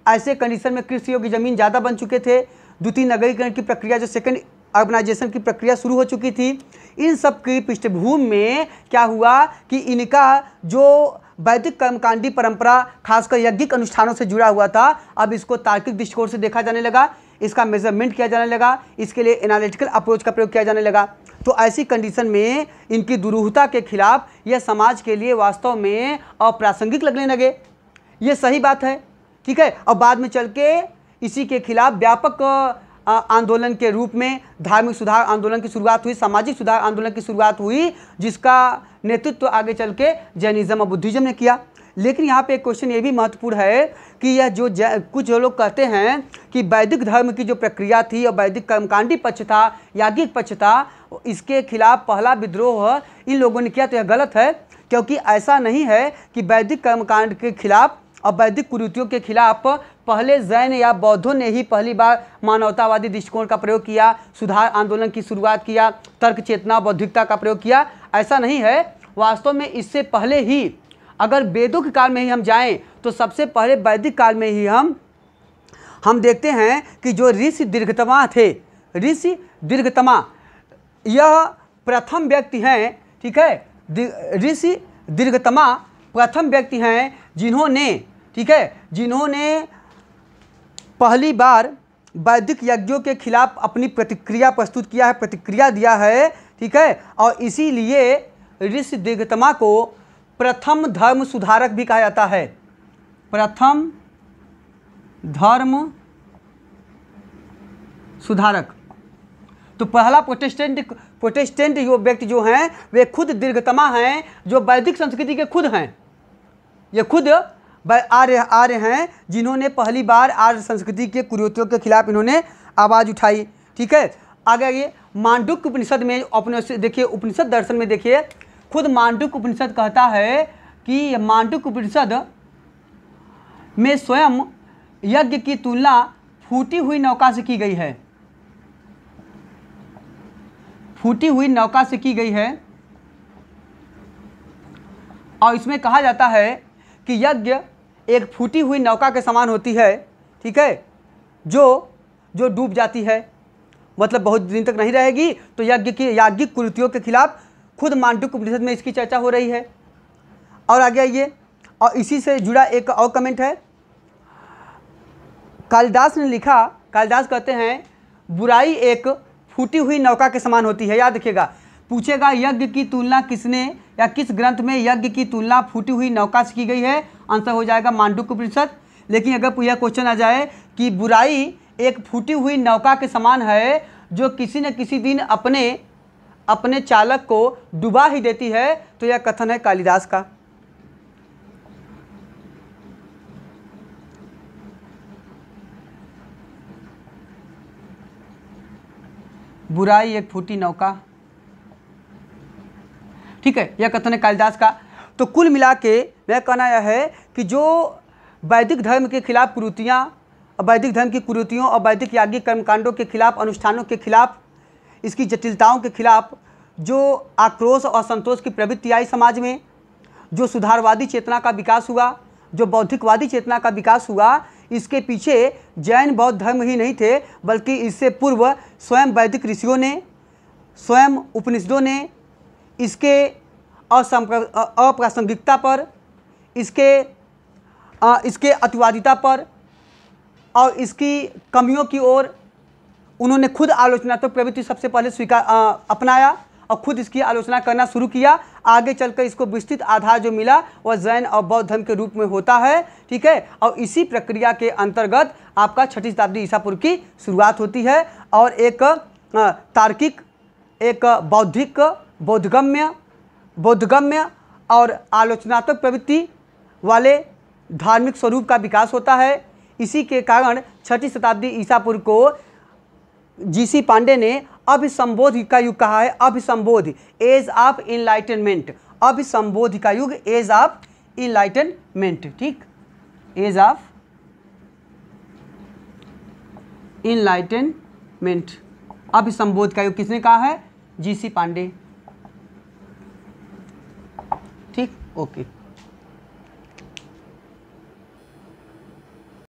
ऐसे कंडीशन में कृषि योग्य ज़मीन ज़्यादा बन चुके थे द्वितीय नगरीकरण की प्रक्रिया जो सेकंड ऑर्गेनाइजेशन की प्रक्रिया शुरू हो चुकी थी इन सब की पृष्ठभूमि में क्या हुआ कि इनका जो वैदिक कर्मकांडी परंपरा खासकर यज्ञिक अनुष्ठानों से जुड़ा हुआ था अब इसको तार्किक दृष्टिकोण से देखा जाने लगा इसका मेजरमेंट किया जाने लगा इसके लिए एनालिटिकल अप्रोच का प्रयोग किया जाने लगा तो ऐसी कंडीशन में इनकी दुरूहता के खिलाफ यह समाज के लिए वास्तव में अप्रासंगिक लगने लगे ये सही बात है ठीक है और बाद में चल के इसी के खिलाफ व्यापक आंदोलन के रूप में धार्मिक सुधार आंदोलन की शुरुआत हुई सामाजिक सुधार आंदोलन की शुरुआत हुई जिसका नेतृत्व आगे चल के जैनिज़्म और बुद्धिज़्म ने किया लेकिन यहाँ पे एक क्वेश्चन ये भी महत्वपूर्ण है कि यह जो कुछ जो लोग कहते हैं कि वैदिक धर्म की जो प्रक्रिया थी और वैदिक कर्मकांडी पक्ष था याज्ञिक पक्ष था इसके खिलाफ पहला विद्रोह इन लोगों ने किया तो यह गलत है क्योंकि ऐसा नहीं है कि वैदिक कर्मकांड के खिलाफ अवैधिक कुरीतियों के खिलाफ पहले जैन या बौद्धों ने ही पहली बार मानवतावादी दृष्टिकोण का प्रयोग किया सुधार आंदोलन की शुरुआत किया तर्क चेतना बौद्धिकता का प्रयोग किया ऐसा नहीं है वास्तव में इससे पहले ही अगर वेदों के काल में ही हम जाएं तो सबसे पहले वैदिक काल में ही हम हम देखते हैं कि जो ऋषि दीर्घतमा थे ऋषि दीर्घतमा यह प्रथम व्यक्ति हैं ठीक है ऋषि दीर्घतमा प्रथम व्यक्ति हैं जिन्होंने ठीक है जिन्होंने पहली बार वैदिक यज्ञों के खिलाफ अपनी प्रतिक्रिया प्रस्तुत किया है प्रतिक्रिया दिया है ठीक है और इसीलिए ऋषि दिग्गतमा को प्रथम धर्म सुधारक भी कहा जाता है प्रथम धर्म सुधारक तो पहला प्रोटेस्टेंट प्रोटेस्टेंट यो व्यक्ति जो हैं वे खुद दीर्घतमा हैं जो वैदिक संस्कृति के खुद हैं ये खुद आर्य आर्य हैं जिन्होंने पहली बार आर्य संस्कृति के कुरियतियों के खिलाफ इन्होंने आवाज़ उठाई ठीक है आगे ये मांडुक उपनिषद में अपने देखिए उपनिषद दर्शन में देखिए खुद मांडुक उपनिषद कहता है कि मांडुक उपनिषद में स्वयं यज्ञ की तुलना फूटी हुई नौका से की गई है फूटी हुई नौका से की गई है और इसमें कहा जाता है कि यज्ञ एक फूटी हुई नौका के समान होती है ठीक है जो जो डूब जाती है मतलब बहुत दिन तक नहीं रहेगी तो यज्ञ की याज्ञिक कुलतियों के खिलाफ खुद मांडुक उपनिषद में इसकी चर्चा हो रही है और आगे आइए और इसी से जुड़ा एक और कमेंट है कालिदास ने लिखा कालिदास कहते हैं बुराई एक फूटी हुई नौका के समान होती है याद रखिएगा पूछेगा यज्ञ की तुलना किसने या किस ग्रंथ में यज्ञ की तुलना फूटी हुई नौका से की गई है आंसर हो जाएगा मांडू का परिषद लेकिन अगर यह क्वेश्चन आ जाए कि बुराई एक फूटी हुई नौका के समान है जो किसी न किसी दिन अपने अपने चालक को डुबा ही देती है तो यह कथन है कालिदास का बुराई एक फूटी नौका ठीक है यह कथन है कालिदास का तो कुल मिला के मैं कहना यह है कि जो वैदिक धर्म के खिलाफ कुरुतियाँ वैदिक धर्म की कुरुतियों और वैदिक याज्ञिक कर्मकांडों के खिलाफ अनुष्ठानों के खिलाफ इसकी जटिलताओं के खिलाफ जो आक्रोश और संतोष की प्रवृत्ति आई समाज में जो सुधारवादी चेतना का विकास हुआ जो बौद्धिकवादी चेतना का विकास हुआ इसके पीछे जैन बौद्ध धर्म ही नहीं थे बल्कि इससे पूर्व स्वयं वैदिक ऋषियों ने स्वयं उपनिषदों ने इसके अप्रासंगिकता पर इसके इसके अतिवादिता पर और इसकी कमियों की ओर उन्होंने खुद आलोचनात्मक तो प्रवृत्ति सबसे पहले स्वीकार अपनाया और खुद इसकी आलोचना करना शुरू किया आगे चलकर इसको विस्तृत आधार जो मिला वह जैन और बौद्ध धर्म के रूप में होता है ठीक है और इसी प्रक्रिया के अंतर्गत आपका छठी शताब्दी ईसापुर की शुरुआत होती है और एक तार्किक एक बौद्धिक बौद्धगम्य बौद्धगम्य और आलोचनात्मक प्रवृत्ति वाले धार्मिक स्वरूप का विकास होता है इसी के कारण छठी शताब्दी ईसापुर को जीसी पांडे ने अभिसंबोध का युग कहा है अभिसंबोध एज ऑफ इनलाइटनमेंट अभिसंबोध का युग एज ऑफ इनलाइटनमेंट ठीक एज ऑफ इनलाइटनमेंट अभिसंबोध का युग किसने कहा है जीसी पांडे ठीक ओके okay.